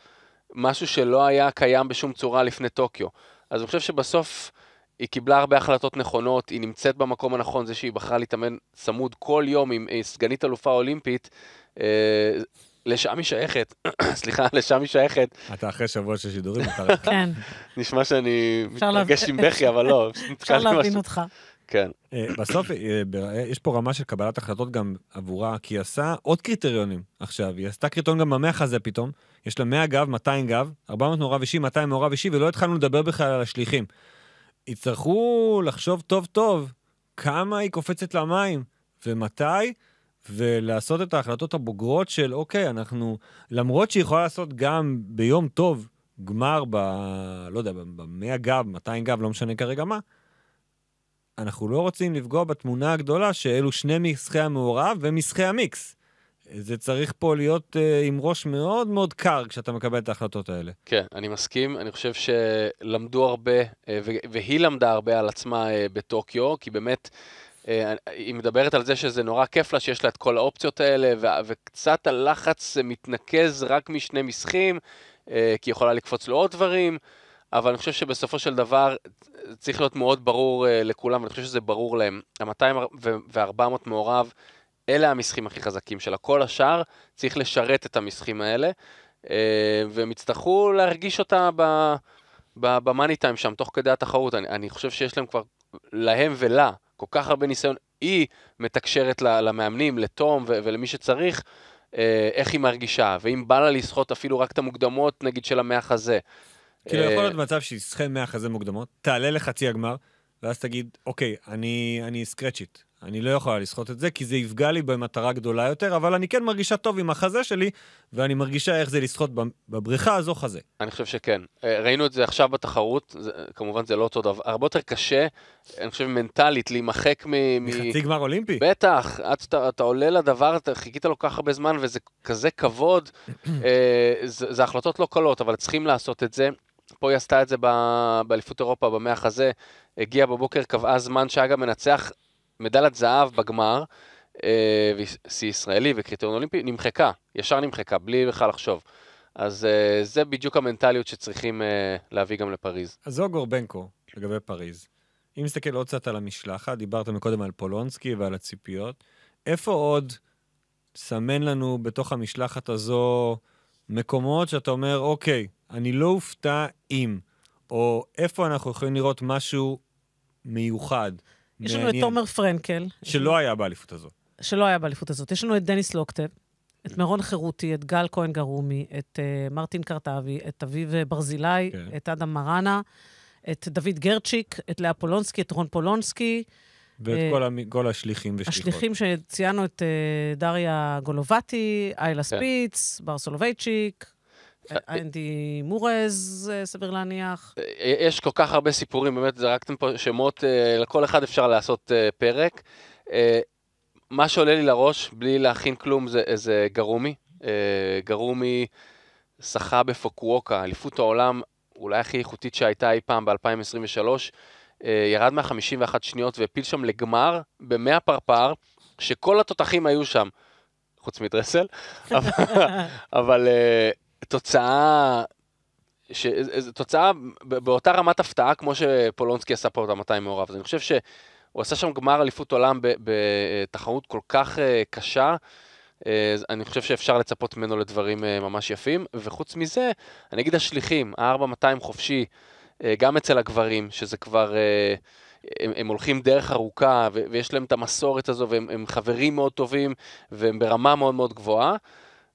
משהו שלא היה קיים בשום צורה לפני טוקיו. אז אני חושב שבסוף... היא קיבלה הרבה החלטות נכונות, היא נמצאת במקום הנכון, זה שהיא בחרה להתאמן צמוד כל יום עם אה, סגנית אלופה אולימפית, אה, לשם היא שייכת, סליחה, לשם היא שייכת. אתה אחרי שבוע של שידורים, אתה... רואה. כן. נשמע שאני מתרגש עם בכי, אבל לא. אפשר להבין אותך. כן. אה, בסוף, יש פה רמה של קבלת החלטות גם עבורה, כי היא עשה עוד קריטריונים עכשיו. היא עשתה קריטריון גם במח הזה פתאום. יש לה 100 גב, 200 גב, 400 מעורב אישי, 200 מעורב אישי, ולא התחלנו לדבר בכלל על השליחים. יצטרכו לחשוב טוב טוב כמה היא קופצת למים ומתי, ולעשות את ההחלטות הבוגרות של אוקיי, אנחנו, למרות שהיא יכולה לעשות גם ביום טוב גמר ב... לא יודע, ב-100 גב, 200 גב, לא משנה כרגע מה, אנחנו לא רוצים לפגוע בתמונה הגדולה שאלו שני מסחי המעורב ומסחי המיקס. זה צריך פה להיות uh, עם ראש מאוד מאוד קר כשאתה מקבל את ההחלטות האלה. כן, אני מסכים. אני חושב שלמדו הרבה, אה, והיא למדה הרבה על עצמה אה, בטוקיו, כי באמת, היא מדברת על זה שזה נורא כיף לה שיש לה את כל האופציות האלה, וקצת הלחץ מתנקז רק משני מסחים, כי היא יכולה לקפוץ לו עוד דברים, אבל אני חושב שבסופו של דבר צריך להיות מאוד ברור לכולם, ואני חושב שזה ברור להם. ה-200 ו-400 מעורב אלה המסחים הכי חזקים שלה. כל השאר צריך לשרת את המסחים האלה, אה, והם יצטרכו להרגיש אותה במאני טיים שם, תוך כדי התחרות. אני, אני חושב שיש להם כבר, להם ולה, כל כך הרבה ניסיון. היא מתקשרת למאמנים, לתום ולמי שצריך. אה, איך היא מרגישה, ואם בא לה לסחוט אפילו רק את המוקדמות, נגיד, של המאה חזה. כאילו, יכול אה, להיות מצב שהיא תסחט מאה חזה מוקדמות, תעלה לחצי הגמר, ואז תגיד, אוקיי, אני סקרצ'ית, אני לא יכולה לסחוט את זה, כי זה יפגע לי במטרה גדולה יותר, אבל אני כן מרגישה טוב עם החזה שלי, ואני מרגישה איך זה לסחוט בבריכה הזו חזה. אני חושב שכן. אה, ראינו את זה עכשיו בתחרות, זה, כמובן זה לא אותו דבר, הרבה יותר קשה, אני חושב מנטלית, להימחק מ... מחצי גמר אולימפי. בטח, עד שאתה עולה לדבר, אתה חיכית לו כל כך הרבה זמן, וזה כזה כבוד. אה, זה, זה החלטות לא קלות, אבל צריכים לעשות את זה. פה היא עשתה את זה באליפות אירופה, במאה חזה, הגיעה בבוקר, קבעה זמן שהיה גם מנצח מדלת זהב בגמר, אה, שיא ישראלי וקריטריון אולימפי, נמחקה, ישר נמחקה, בלי בכלל לחשוב. אז אה, זה בדיוק המנטליות שצריכים אה, להביא גם לפריז. אז זו גורבנקו לגבי פריז. אם נסתכל עוד קצת על המשלחת, דיברת מקודם על פולונסקי ועל הציפיות. איפה עוד סמן לנו בתוך המשלחת הזו מקומות שאתה אומר, אוקיי, אני לא אופתע אם, או איפה אנחנו יכולים לראות משהו מיוחד? יש לנו את תומר פרנקל. שלא היה באליפות הזאת. שלא היה באליפות הזאת. יש לנו את דניס לוקטב, את מרון חירותי, את גל כהן גרומי, את uh, מרטין קרטבי, את אביב אה, ברזילי, כן. את אדם מראנה, את דוד גרצ'יק, את לאה פולונסקי, את רון פולונסקי. ואת uh, כל, המ... כל השליחים ושליחות. השליחים שציינו את uh, דריה גולובטי, איילה כן. ספיץ, בר סולובייצ'יק, אה, אה, אה, אנדי מורז, סביר להניח. יש כל כך הרבה סיפורים, באמת זרקתם פה שמות, לכל אחד אפשר לעשות פרק. מה שעולה לי לראש, בלי להכין כלום, זה, זה גרומי. גרומי שחה בפוקווקה, אליפות העולם אולי הכי איכותית שהייתה אי פעם ב-2023. ירד מה-51 שניות והפיל שם לגמר במאה פרפר, שכל התותחים היו שם. חוץ מדרסל, אבל, אבל תוצאה, ש, תוצאה באותה רמת הפתעה כמו שפולונסקי עשה פה את המאתיים מעורב. אז אני חושב שהוא עשה שם גמר אליפות עולם בתחרות כל כך אה, קשה. אה, אני חושב שאפשר לצפות ממנו לדברים אה, ממש יפים, וחוץ מזה, אני אגיד השליחים, ה 4200 חופשי, גם אצל הגברים, שזה כבר, הם, הם הולכים דרך ארוכה, ויש להם את המסורת הזו, והם חברים מאוד טובים, והם ברמה מאוד מאוד גבוהה.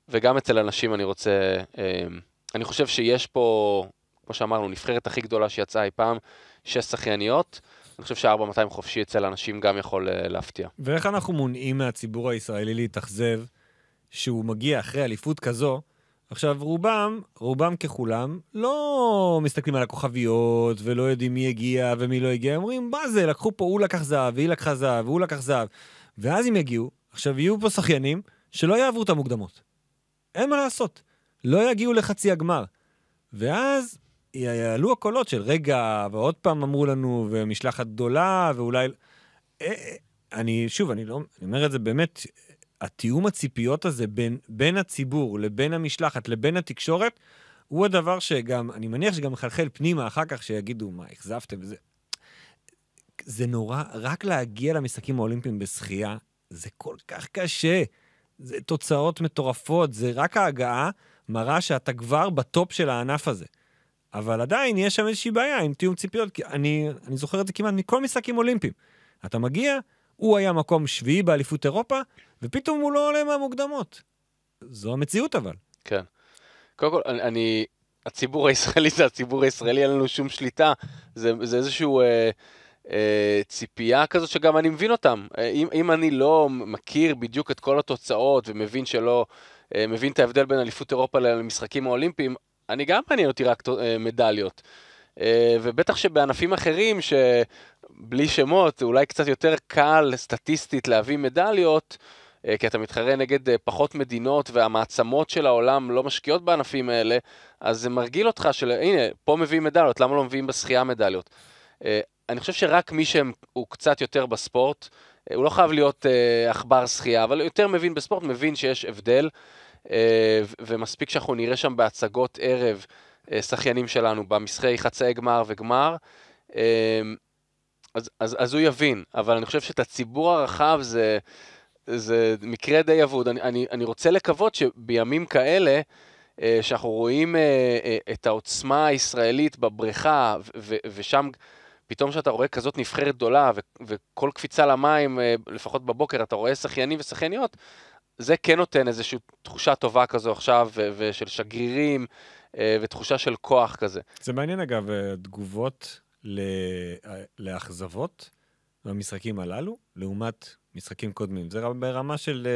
וגם אצל אנשים אני רוצה, אמ, אני חושב שיש פה, כמו שאמרנו, נבחרת הכי גדולה שיצאה אי פעם, שש שחייניות. אני חושב שה מאתיים חופשי אצל אנשים גם יכול אה, להפתיע. ואיך אנחנו מונעים מהציבור הישראלי להתאכזב שהוא מגיע אחרי אליפות כזו? עכשיו, רובם, רובם ככולם, לא מסתכלים על הכוכביות ולא יודעים מי הגיע ומי לא הגיע. אומרים, מה זה, לקחו פה, הוא לקח זהב, והיא לקחה זהב, והוא לקח זהב. ואז הם יגיעו, עכשיו יהיו פה שחיינים שלא יעברו את המוקדמות. אין מה לעשות, לא יגיעו לחצי הגמר. ואז יעלו הקולות של רגע, ועוד פעם אמרו לנו, ומשלחת גדולה, ואולי... אה, אה, אני, שוב, אני לא... אני אומר את זה באמת, התיאום הציפיות הזה בין, בין הציבור לבין המשלחת לבין התקשורת, הוא הדבר שגם, אני מניח שגם מחלחל פנימה אחר כך, שיגידו, מה, אכזבתם וזה. זה נורא, רק להגיע למשחקים האולימפיים בשחייה, זה כל כך קשה. זה תוצאות מטורפות, זה רק ההגעה מראה שאתה כבר בטופ של הענף הזה. אבל עדיין יש שם איזושהי בעיה עם תיאום ציפיות, כי אני, אני זוכר את זה כמעט מכל משחקים אולימפיים. אתה מגיע, הוא היה מקום שביעי באליפות אירופה, ופתאום הוא לא עולה מהמוקדמות. זו המציאות אבל. כן. קודם כל, אני, אני הציבור הישראלי זה הציבור הישראלי, אין לנו שום שליטה. זה, זה איזשהו... אה... אה, ציפייה כזאת שגם אני מבין אותם. אה, אם, אם אני לא מכיר בדיוק את כל התוצאות ומבין שלא, אה, מבין את ההבדל בין אליפות אירופה למשחקים האולימפיים, אני גם מעניין אותי רק מדליות. ובטח שבענפים אחרים, שבלי שמות, אולי קצת יותר קל סטטיסטית להביא מדליות, כי אתה מתחרה נגד פחות מדינות והמעצמות של העולם לא משקיעות בענפים האלה, אז זה מרגיל אותך של הנה, פה מביאים מדליות, למה לא מביאים בשחייה מדליות? אני חושב שרק מי שהוא קצת יותר בספורט, אה, הוא לא חייב להיות אה, עכבר אה, שחייה, אבל יותר מבין בספורט, מבין שיש הבדל, אה, ומספיק שאנחנו נראה שם בהצגות ערב אה, שחיינים שלנו, במסחי חצאי גמר וגמר, אה, אז, אז, אז הוא יבין, אבל אני חושב שאת הציבור הרחב זה, זה מקרה די אבוד. אני, אני, אני רוצה לקוות שבימים כאלה, אה, שאנחנו רואים אה, אה, את העוצמה הישראלית בבריכה, ו, ו, ושם... פתאום כשאתה רואה כזאת נבחרת גדולה, ו- וכל קפיצה למים, אה, לפחות בבוקר, אתה רואה שחיינים ושחייניות, זה כן נותן איזושהי תחושה טובה כזו עכשיו, ו- ושל שגרירים, אה, ותחושה של כוח כזה. זה מעניין אגב, אה, תגובות לאכזבות במשחקים הללו, לעומת משחקים קודמים. זה ברמה של,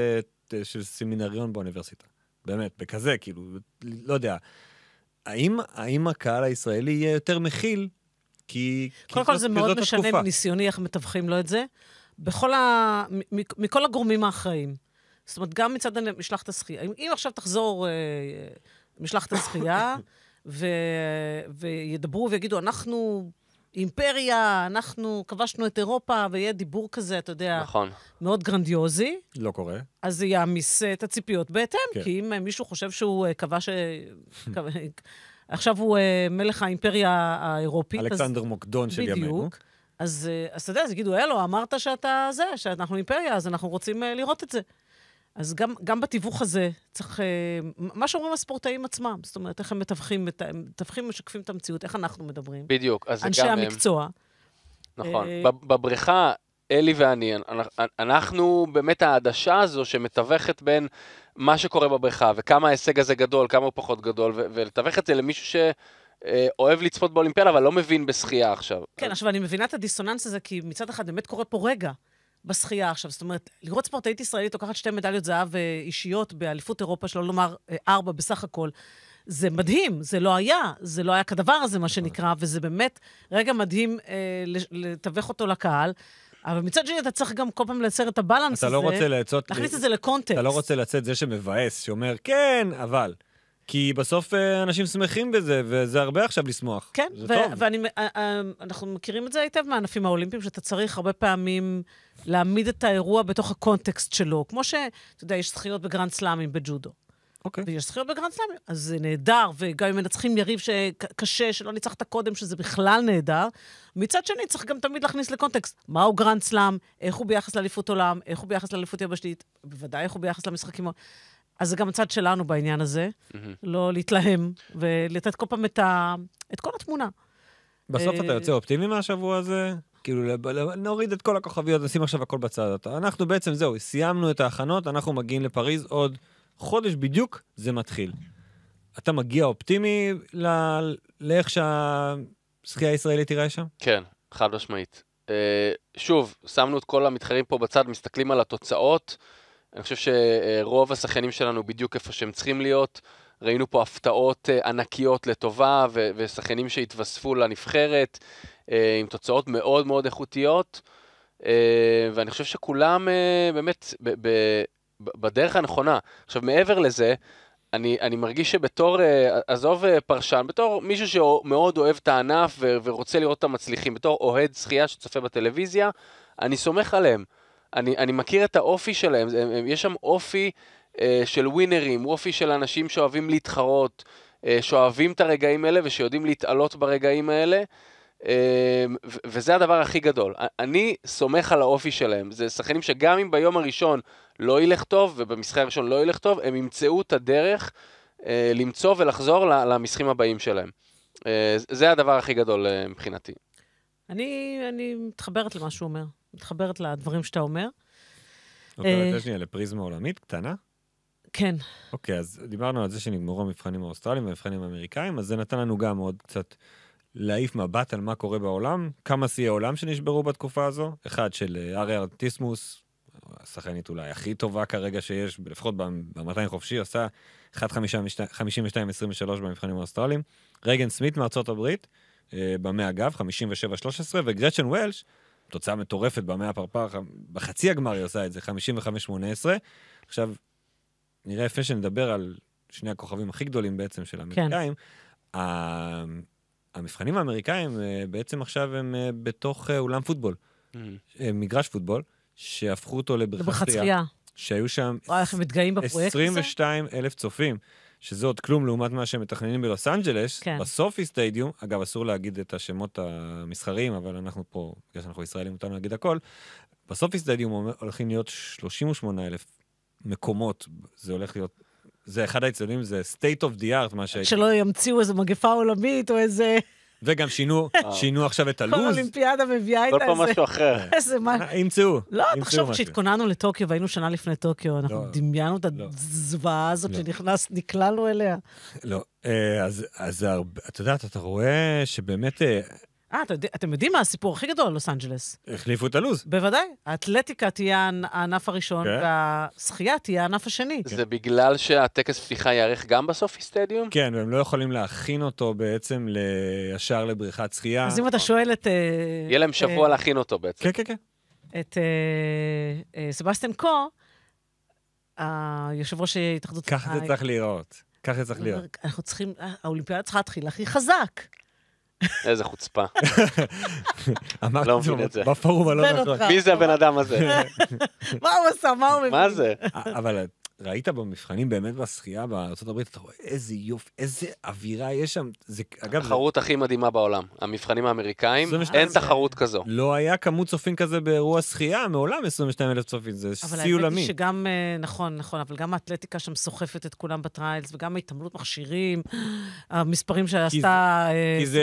של סמינריון באוניברסיטה. באמת, בכזה, כאילו, לא יודע. האם, האם הקהל הישראלי יהיה יותר מכיל כי, קודם כל זה מאוד משנה מניסיוני איך מתווכים לו את זה, בכל ה... מכל הגורמים האחראים. זאת אומרת, גם מצד משלחת השחייה. אם, אם עכשיו תחזור אה, משלחת השחייה, ו, וידברו ויגידו, אנחנו אימפריה, אנחנו כבשנו את אירופה, ויהיה דיבור כזה, אתה יודע, נכון. מאוד גרנדיוזי. לא קורה. אז זה יעמיס אה, את הציפיות בהתאם, כן. כי אם מישהו חושב שהוא אה, כבש... אה, עכשיו הוא אה, מלך האימפריה האירופית. אלכסנדר אז... מוקדון של בדיוק. ימינו. אז, אה, אז אתה יודע, אז יגידו, אלו, אמרת שאתה זה, שאנחנו אימפריה, אז אנחנו רוצים אה, לראות את זה. אז גם, גם בתיווך הזה צריך... מה שאומרים הספורטאים עצמם, זאת אומרת, איך הם מתווכים, מתווכים ומשקפים את המציאות, איך אנחנו מדברים. בדיוק, אז זה גם... אנשי המקצוע. הם... נכון. בבריכה אלי ואני, אנחנו באמת העדשה הזו שמתווכת בין מה שקורה בבריכה וכמה ההישג הזה גדול, כמה הוא פחות גדול, ולתווך את זה למישהו ש... אה, אוהב לצפות באולימפיאלה, אבל לא מבין בשחייה עכשיו. כן, עכשיו אני מבינה את הדיסוננס הזה, כי מצד אחד באמת קורה פה רגע. בשחייה עכשיו. זאת אומרת, לראות ספורטאית ישראלית לוקחת שתי מדליות זהב אה, אישיות באליפות אירופה, שלא לומר אה, ארבע בסך הכל, זה מדהים, זה לא היה, זה לא היה כדבר הזה, מה נכון. שנקרא, וזה באמת רגע מדהים אה, לתווך אותו לקהל. אבל מצד שני, אתה צריך גם כל פעם לייצר את הבלנס הזה. אתה לא רוצה לצאת... להכניס לי... את זה לקונטקסט. אתה לא רוצה לצאת זה שמבאס, שאומר, כן, אבל. כי בסוף אה, אנשים שמחים בזה, וזה הרבה עכשיו לשמוח. כן, זה ו- טוב. ואנחנו אה, אה, מכירים את זה היטב מהענפים האולימפיים, שאתה צריך הרבה פעמים להעמיד את האירוע בתוך הקונטקסט שלו. כמו שאתה יודע, יש זכיות בגרנד סלאמים בג'ודו. אוקיי. Okay. ויש זכיות בגרנד סלאמים, אז זה נהדר, וגם אם מנצחים יריב שקשה, שלא ניצחת קודם, שזה בכלל נהדר, מצד שני, צריך גם תמיד להכניס לקונטקסט, מהו גרנד סלאם, איך הוא ביחס לאליפות עולם, איך הוא ביחס לאליפות יבשתית, בוודאי איך הוא ביחס למשחקים... אז זה גם הצד שלנו בעניין הזה, mm-hmm. לא להתלהם ולתת כל פעם את, ה... את כל התמונה. בסוף אה, אתה יוצא אופטימי מהשבוע הזה? כאילו, לב... נוריד את כל הכוכביות, נשים עכשיו הכל בצד. אנחנו בעצם, זהו, סיימנו את ההכנות, אנחנו מגיעים לפריז, עוד חודש בדיוק זה מתחיל. אתה מגיע אופטימי ל... לאיך שה... שחייה ישראלית תיראה שם? כן, חד משמעית. אה, שוב, שמנו את כל המתחרים פה בצד, מסתכלים על התוצאות. אני חושב שרוב השחיינים שלנו בדיוק איפה שהם צריכים להיות. ראינו פה הפתעות אה, ענקיות לטובה ו- ושחיינים שהתווספו לנבחרת אה, עם תוצאות מאוד מאוד איכותיות. ואני חושב שכולם באמת ב- ב- בדרך הנכונה. עכשיו, מעבר לזה, אני, אני מרגיש שבתור, אה, עזוב אה, פרשן, בתור מישהו שמאוד אוהב את הענף ו, ורוצה לראות את המצליחים, בתור אוהד שחייה שצופה בטלוויזיה, אני סומך עליהם. אני, אני מכיר את האופי שלהם, יש שם אופי אה, של ווינרים, אופי של אנשים שאוהבים להתחרות, אה, שאוהבים את הרגעים האלה ושיודעים להתעלות ברגעים האלה. אמ, וזה הדבר הכי גדול. אני סומך על האופי שלהם. זה שחקנים שגם אם ביום הראשון לא ילך טוב, ובמשחק הראשון לא ילך טוב, הם ימצאו את הדרך אה, למצוא ולחזור למשחקים הבאים שלהם. אה, זה הדבר הכי גדול אה, מבחינתי. אני, אני מתחברת למה שהוא אומר, מתחברת לדברים שאתה אומר. אוקיי, רגע שנייה, לפריזמה עולמית קטנה? כן. אוקיי, אז דיברנו על זה שנגמרו המבחנים האוסטרליים והמבחנים האמריקאים, אז זה נתן לנו גם עוד קצת... להעיף מבט על מה קורה בעולם, כמה שיאי עולם שנשברו בתקופה הזו, אחד של אה, ארי ארטיסמוס, השחקנית אולי הכי טובה כרגע שיש, לפחות ב-200 חופשי, עושה 23 במבחנים האוסטרליים, רייגן סמית מארצות הברית, אה, במאה אגב, 57-13, וגרצ'ן וולש, תוצאה מטורפת במאה הפרפר, בחצי הגמר היא עושה את זה, 55-18. עכשיו, נראה יפה שנדבר על שני הכוכבים הכי גדולים בעצם של כן. האמריקאים. כן. המבחנים האמריקאים אה, בעצם עכשיו הם אה, בתוך אה, אולם פוטבול, mm. מגרש פוטבול, שהפכו אותו לבריכת שחייה. שהיו שם... וואי, איך הם מתגאים בפרויקט 22 אלף צופים, שזה עוד כלום לעומת מה שהם מתכננים בלוס אנג'לס, כן. בסופי סטדיום, אגב, אסור להגיד את השמות המסחריים, אבל אנחנו פה, בגלל שאנחנו ישראלים, מותר להגיד הכל, בסופי סטדיום הולכים להיות 38 אלף מקומות, זה הולך להיות זה אחד האצטדיונים, זה state of the art, מה שהייתי. שלא ימציאו איזו מגפה עולמית או איזה... וגם שינו, אה. שינו עכשיו את הלו"ז. כל אולימפיאדה מביאה איתה איזה... כל פעם משהו אחר. איזה מה... אה, ימצאו. לא, תחשוב, כשהתכוננו לטוקיו והיינו שנה לפני טוקיו, אנחנו לא. דמיינו את לא. הזוועה הזאת לא. שנכנס, נקלענו אליה. לא, אה, אז את יודעת, אתה רואה שבאמת אה, אתם יודעים מה הסיפור הכי גדול על לוס אנג'לס? החליפו את הלו"ז. בוודאי. האתלטיקה תהיה הענף הראשון, כן. והשחייה תהיה הענף השני. כן. זה בגלל שהטקס פתיחה ייערך גם בסוף סטדיום? כן, והם לא יכולים להכין אותו בעצם ישר לבריכת שחייה. אז אם אתה אה. שואל את... אה, יהיה להם שבוע אה, להכין אותו בעצם. כן, כן, כן. את סבסטן קו, היושב ראש התאחדות... ככה זה צריך להיראות. ככה זה צריך להיות. אנחנו צריכים, האולימפיאדה צריכה להתחיל הכי חזק. איזה חוצפה. אמרתי לא את זה בפורום הלא נכון. מי זה הבן אדם הזה? מה הוא עשה? מה הוא מבין? מה זה? אבל ראית במבחנים באמת בשחייה בארה"ב, אתה רואה איזה יופי, איזה אווירה יש שם. זה, אגב... התחרות זה... הכי מדהימה בעולם, המבחנים האמריקאים, אין תחרות כזו. לא היה כמות צופים כזה באירוע שחייה, מעולם 22,000 צופים, זה שיא עולמי. אבל האמת היא שגם, אה, נכון, נכון, אבל גם האתלטיקה שם סוחפת את כולם בטריילס, וגם ההתעמלות מכשירים, המספרים שעשתה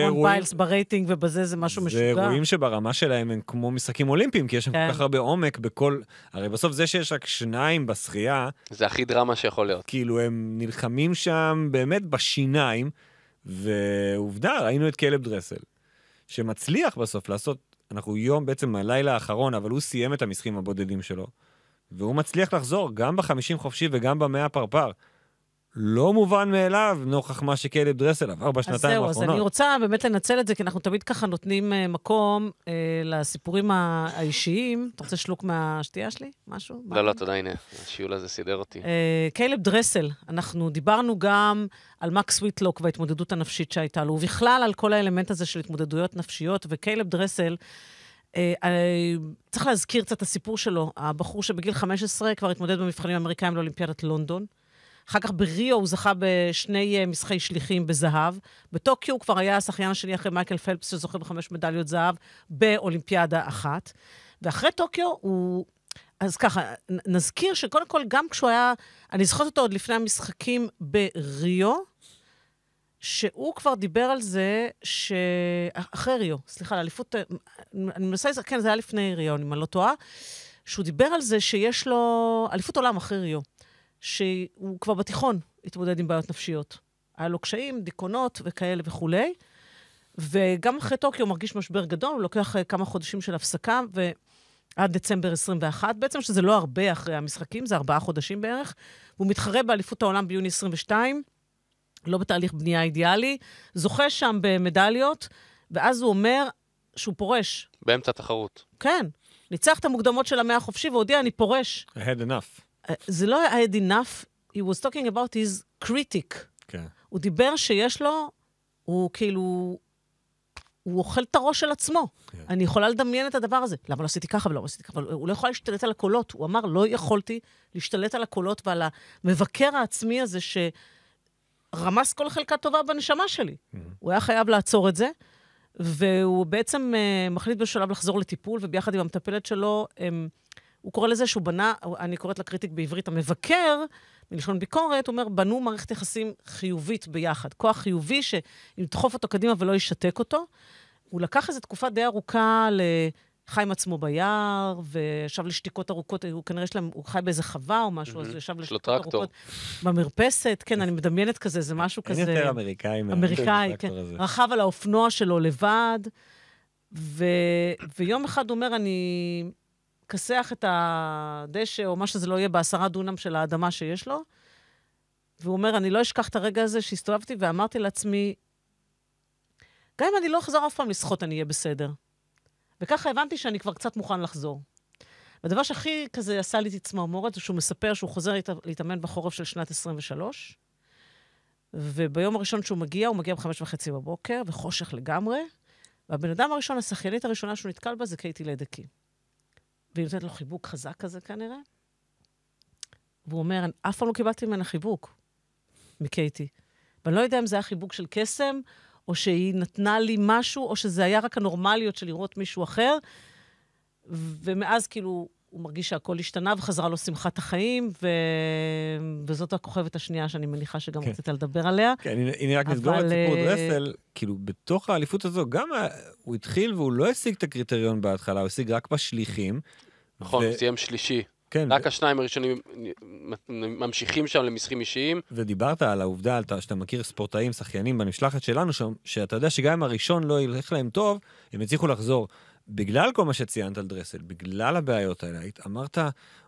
רון אה, פיילס ברייטינג ובזה, זה משהו משוגע. זה אירועים שברמה שלהם הם כמו משחקים אולימפיים, כי יש שם כן. כל כך הרבה עומק בכל... הרי בסוף זה שיש רק שניים בשחייה... זה הכי דרמה שיכול להיות. כאילו, הם נלחמים שם באמת בשיניים, ועובדה, ראינו את קלב דרסל, שמצליח בסוף לעשות, אנחנו יום בעצם הלילה האחרון, אבל הוא סיים את המשחקים הבודדים שלו, והוא מצליח לחזור גם בחמישים חופשי וגם במאה הפרפר. לא מובן מאליו, נוכח מה שקלב דרסל עבר בשנתיים האחרונות. אז זהו, אז אני רוצה באמת לנצל את זה, כי אנחנו תמיד ככה נותנים אה, מקום אה, לסיפורים האישיים. אתה רוצה שלוק מהשתייה שלי? משהו? לא, לא, תודה, הנה, השיעול הזה סידר אותי. אה, קלב דרסל, אנחנו דיברנו גם על מקס וויטלוק וההתמודדות הנפשית שהייתה לו, ובכלל על כל האלמנט הזה של התמודדויות נפשיות, וקלב דרסל... אה, אה, צריך להזכיר קצת את הסיפור שלו. הבחור שבגיל 15 כבר התמודד במבחנים האמריקאים לאולימפיאדת לונדון. אחר כך בריו הוא זכה בשני אה, מסחי שליחים בזהב. בטוקיו הוא כבר היה השחיין השני אחרי מייקל פלפס, שזוכה בחמש מדליות זהב, באולימפיאדה אחת. ואחרי טוקיו הוא... אז ככה, נזכיר שקודם כל, גם כשהוא היה... אני זוכרת אותו עוד לפני המשחקים בריו, שהוא כבר דיבר על זה ש... אחרי ריו, סליחה, לאליפות... אה, אני מנסה לזה, כן, זה היה לפני ריו, אם אני לא טועה. שהוא דיבר על זה שיש לו אליפות עולם אחרי ריו. שהוא כבר בתיכון התמודד עם בעיות נפשיות. היה לו קשיים, דיכאונות וכאלה וכולי. וגם אחרי טוקיו הוא מרגיש משבר גדול, הוא לוקח אה, כמה חודשים של הפסקה, ועד דצמבר 21 בעצם, שזה לא הרבה אחרי המשחקים, זה ארבעה חודשים בערך. הוא מתחרה באליפות העולם ביוני 22, לא בתהליך בנייה אידיאלי, זוכה שם במדליות, ואז הוא אומר שהוא פורש. באמצע התחרות. כן. ניצח את המוקדמות של המאה החופשי והודיע, אני פורש. I had enough. זה לא היה enough, he was talking about his critic. כן. הוא דיבר שיש לו, הוא כאילו, הוא אוכל את הראש של עצמו. Yeah. כן. אני יכולה לדמיין את הדבר הזה. למה לא עשיתי ככה ולא עשיתי ככה? הוא לא יכול להשתלט על הקולות. הוא אמר, לא יכולתי להשתלט על הקולות ועל המבקר העצמי הזה שרמס כל חלקה טובה בנשמה שלי. Mm-hmm. הוא היה חייב לעצור את זה, והוא בעצם uh, מחליט בשלב לחזור לטיפול, וביחד עם המטפלת שלו, הם... Um, הוא קורא לזה שהוא בנה, אני קוראת לקריטיק בעברית המבקר, מלשון ביקורת, הוא אומר, בנו מערכת יחסים חיובית ביחד. כוח חיובי שידחוף אותו קדימה ולא ישתק אותו. הוא לקח איזו תקופה די ארוכה לחי עם עצמו ביער, וישב לשתיקות ארוכות, הוא כנראה שלהם, הוא חי באיזה חווה או משהו, אז הוא ישב לשתיקות ארוכות. במרפסת, כן, אני מדמיינת כזה, זה משהו כזה... אני יותר אה, אמריקאי מה... אמריקאי, כן. רכב על האופנוע שלו לבד, ויום אחד הוא אומר, אני לכסח את הדשא, או מה שזה לא יהיה, בעשרה דונם של האדמה שיש לו. והוא אומר, אני לא אשכח את הרגע הזה שהסתובבתי ואמרתי לעצמי, גם אם אני לא אחזור אף פעם לשחות, אני אהיה בסדר. וככה הבנתי שאני כבר קצת מוכן לחזור. הדבר שהכי כזה עשה לי תצמרמורת זה שהוא מספר שהוא חוזר להתאמן בחורף של שנת 23, וביום הראשון שהוא מגיע, הוא מגיע בחמש וחצי בבוקר, וחושך לגמרי, והבן אדם הראשון, השחיינית הראשונה שהוא נתקל בה זה קייטי לדקי. והיא נותנת לו חיבוק חזק כזה כנראה. והוא אומר, אף פעם לא קיבלתי ממנה חיבוק, מקייטי. ואני לא יודע אם זה היה חיבוק של קסם, או שהיא נתנה לי משהו, או שזה היה רק הנורמליות של לראות מישהו אחר. ומאז כאילו הוא מרגיש שהכל השתנה וחזרה לו שמחת החיים, ו... וזאת הכוכבת השנייה שאני מניחה שגם כן. רצית לדבר עליה. כן, הנה, הנה רק אבל... נסגור את סיפור אה, דרסל, כאילו בתוך האליפות הזו, גם אה, הוא התחיל והוא לא השיג את הקריטריון בהתחלה, הוא השיג רק בשליחים. נכון, הוא ו... סיים שלישי. כן. רק ו... השניים הראשונים ממשיכים שם למסחים אישיים. ודיברת על העובדה על שאתה מכיר ספורטאים, שחיינים במשלחת שלנו, ש... שאתה יודע שגם אם הראשון לא ילך להם טוב, הם יצליחו לחזור. בגלל כל מה שציינת על דרסל, בגלל הבעיות האלה, אמרת,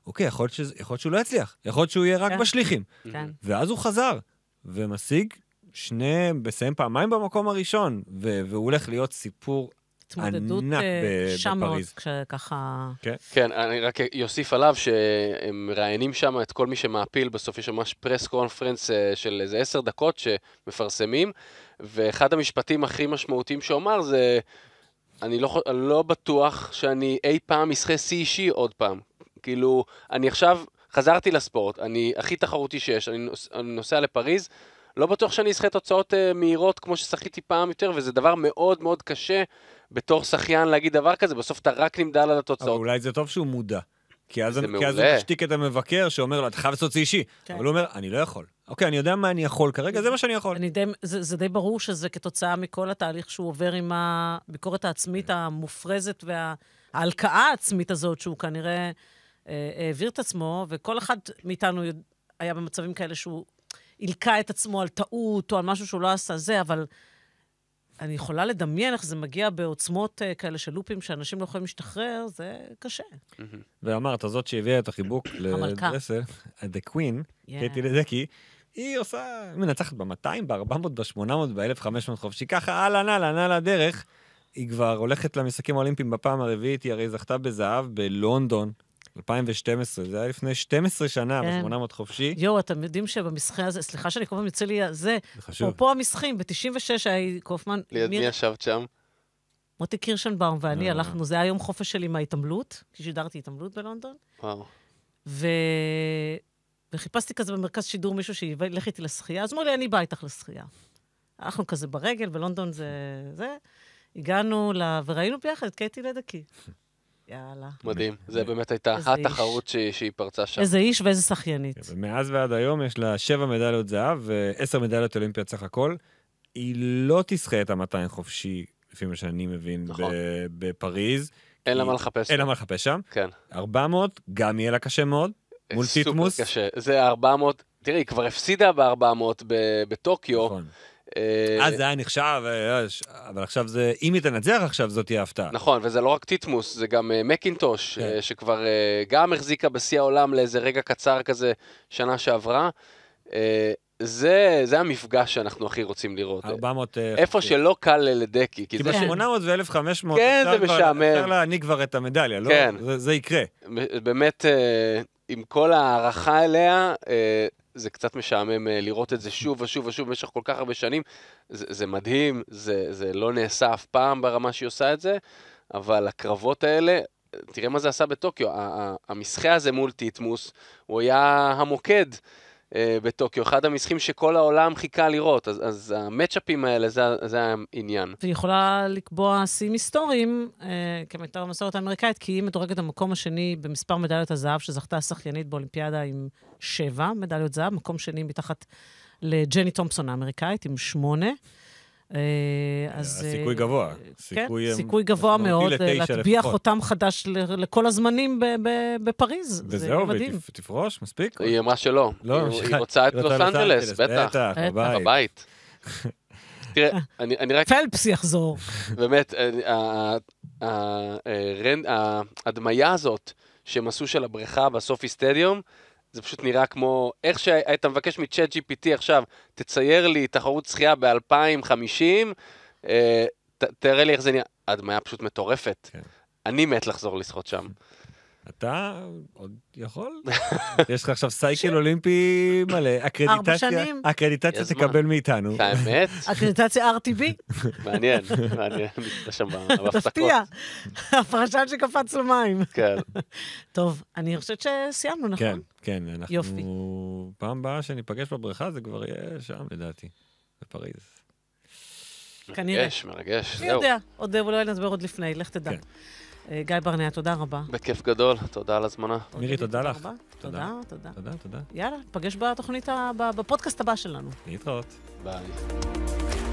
אוקיי, יכול להיות, שזה, יכול להיות שהוא לא יצליח, יכול להיות שהוא יהיה רק כן. בשליחים. כן. ואז הוא חזר, ומשיג שני, מסיים פעמיים במקום הראשון, ו- והוא הולך להיות סיפור התמודדות אה, שם בפריז. מאוד, כשככה... כן. כן, אני רק אוסיף עליו שהם מראיינים שם את כל מי שמעפיל, בסוף יש ממש פרס קונפרנס אה, של איזה עשר דקות שמפרסמים, ואחד המשפטים הכי משמעותיים שאומר זה, אני לא, לא בטוח שאני אי פעם אשחה שיא אישי עוד פעם. כאילו, אני עכשיו חזרתי לספורט, אני הכי תחרותי שיש, אני, נוס, אני נוסע לפריז, לא בטוח שאני אשחה תוצאות uh, מהירות כמו ששחיתי פעם יותר, וזה דבר מאוד מאוד קשה בתור שחיין להגיד דבר כזה, בסוף אתה רק נמדל על התוצאות. אבל אולי זה טוב שהוא מודע. כי אז, הוא משתיק את המבקר שאומר לו, אתה חייב לעשות זה אישי. כן. אבל הוא אומר, אני לא יכול. אוקיי, אני יודע מה אני יכול כרגע, זה מה שאני יכול. די, זה, זה די ברור שזה כתוצאה מכל התהליך שהוא עובר עם הביקורת העצמית המופרזת וההלקאה העצמית הזאת, שהוא כנראה אה, העביר את עצמו, וכל אחד מאיתנו היה במצבים כאלה שהוא הלקה את עצמו על טעות או על משהו שהוא לא עשה זה, אבל אני יכולה לדמיין איך זה מגיע בעוצמות uh, כאלה של לופים שאנשים לא יכולים להשתחרר, זה קשה. ואמרת, זאת שהביאה את החיבוק לדרסל, The Queen, קייטי לדקי, היא עושה, היא מנצחת ב-200, ב-400, ב-800, ב-1500 חופשי, ככה אהלן אהלן על הדרך. היא כבר הולכת למשחקים האולימפיים בפעם הרביעית, היא הרי זכתה בזהב בלונדון. 2012, זה היה לפני 12 שנה, כן. ב-800 חופשי. יואו, אתם יודעים שבמסחה הזה, סליחה שאני כל פעם יוצא לי, זה, אפרופו המסחים, ב-96 היה קופמן... ליד מי ישבת שם? מוטי קירשנבאום ואני אה. הלכנו, זה היה יום חופש שלי מההתעמלות, כי שידרתי התעמלות בלונדון. וואו. ו... וחיפשתי כזה במרכז שידור מישהו שילך איתי לשחייה, אז אמרו לי, אני באה איתך לשחייה. אנחנו כזה ברגל, בלונדון זה... זה. הגענו ל... וראינו ביחד את קייטי לדקי. יאללה. מדהים, זה באמת הייתה התחרות שהיא, שהיא פרצה שם. איזה איש ואיזה שחיינית. כן, ומאז ועד היום יש לה שבע מדליות זהב ועשר מדליות אולימפיות סך הכל. היא לא תסחה את המאתיים חופשי, לפי מה שאני מבין, נכון. בפריז. אין לה מה לחפש. שם. אין לה מה לחפש שם. כן. 400, גם יהיה לה קשה מאוד. מול טיטמוס. קשה. זה 400, תראי, היא כבר הפסידה ב-400 בטוקיו. נכון. אז אה, אה, זה היה נחשב, אה, אבל עכשיו זה, אם היא תנצח עכשיו, זאת תהיה הפתעה. נכון, וזה לא רק טיטמוס, זה גם מקינטוש, כן. שכבר גם החזיקה בשיא העולם לאיזה רגע קצר כזה שנה שעברה. זה, זה המפגש שאנחנו הכי רוצים לראות. 400... איפה שלא קל לדקי. כי ב-800 ו-1500 כן, זה משעמם. אפשר להעניק כבר את המדליה, לא? כן. זה, זה יקרה. באמת, עם כל ההערכה אליה, אה, זה קצת משעמם אה, לראות את זה שוב ושוב ושוב במשך כל כך הרבה שנים. זה, זה מדהים, זה, זה לא נעשה אף פעם ברמה שהיא עושה את זה, אבל הקרבות האלה, תראה מה זה עשה בטוקיו. המסחה הזה מול טיטמוס, הוא היה המוקד. אה, בטוקיו, אחד המסכים שכל העולם חיכה לראות, אז, אז המצ'אפים האלה, זה, זה העניין. והיא יכולה לקבוע שיאים היסטוריים אה, כמיטב המסורת האמריקאית, כי היא מדורגת במקום השני במספר מדליות הזהב שזכתה השחיינית באולימפיאדה עם שבע מדליות זהב, מקום שני מתחת לג'ני תומפסון האמריקאית עם שמונה. אה, אז... אה, הסיכוי גבוה. כן, סיכוי אה, גבוה מאוד להטביע חותם חדש לכל הזמנים בפריז. וזהו, והיא תפרוש? מספיק? היא אמרה שלא. לא, היא רוצה את לוס אנג'לס, בטח. בבית. תראה, אני רק... פלפס יחזור. באמת, ההדמיה הזאת שהם עשו של הבריכה בסופי סטדיום, זה פשוט נראה כמו, איך שהיית מבקש מצ'אט GPT עכשיו, תצייר לי תחרות שחייה ב-2050, אה, ת, תראה לי איך זה נראה, הדמיה אה, פשוט מטורפת. כן. אני מת לחזור לשחות שם. אתה עוד יכול? יש לך עכשיו סייקל אולימפי מלא, אקרדיטציה, ארבע שנים. אקרדיטציה תקבל מאיתנו. האמת? אקרדיטציה RTV? מעניין, מעניין, שם בהפסקות. תפתיע, הפרשן שקפץ למים. כן. טוב, אני חושבת שסיימנו, נכון? כן, כן, אנחנו... יופי. פעם הבאה שניפגש בבריכה זה כבר יהיה שם, לדעתי, בפריז. כנראה. מרגש, מרגש, זהו. מי יודע, עוד אולי נדבר עוד לפני, לך תדע. כן. גיא ברנע, תודה רבה. בכיף גדול, תודה על הזמנה. מירי, תודה לך. תודה, תודה. תודה, תודה. יאללה, נפגש בתוכנית, בפודקאסט הבא שלנו. להתראות. ביי.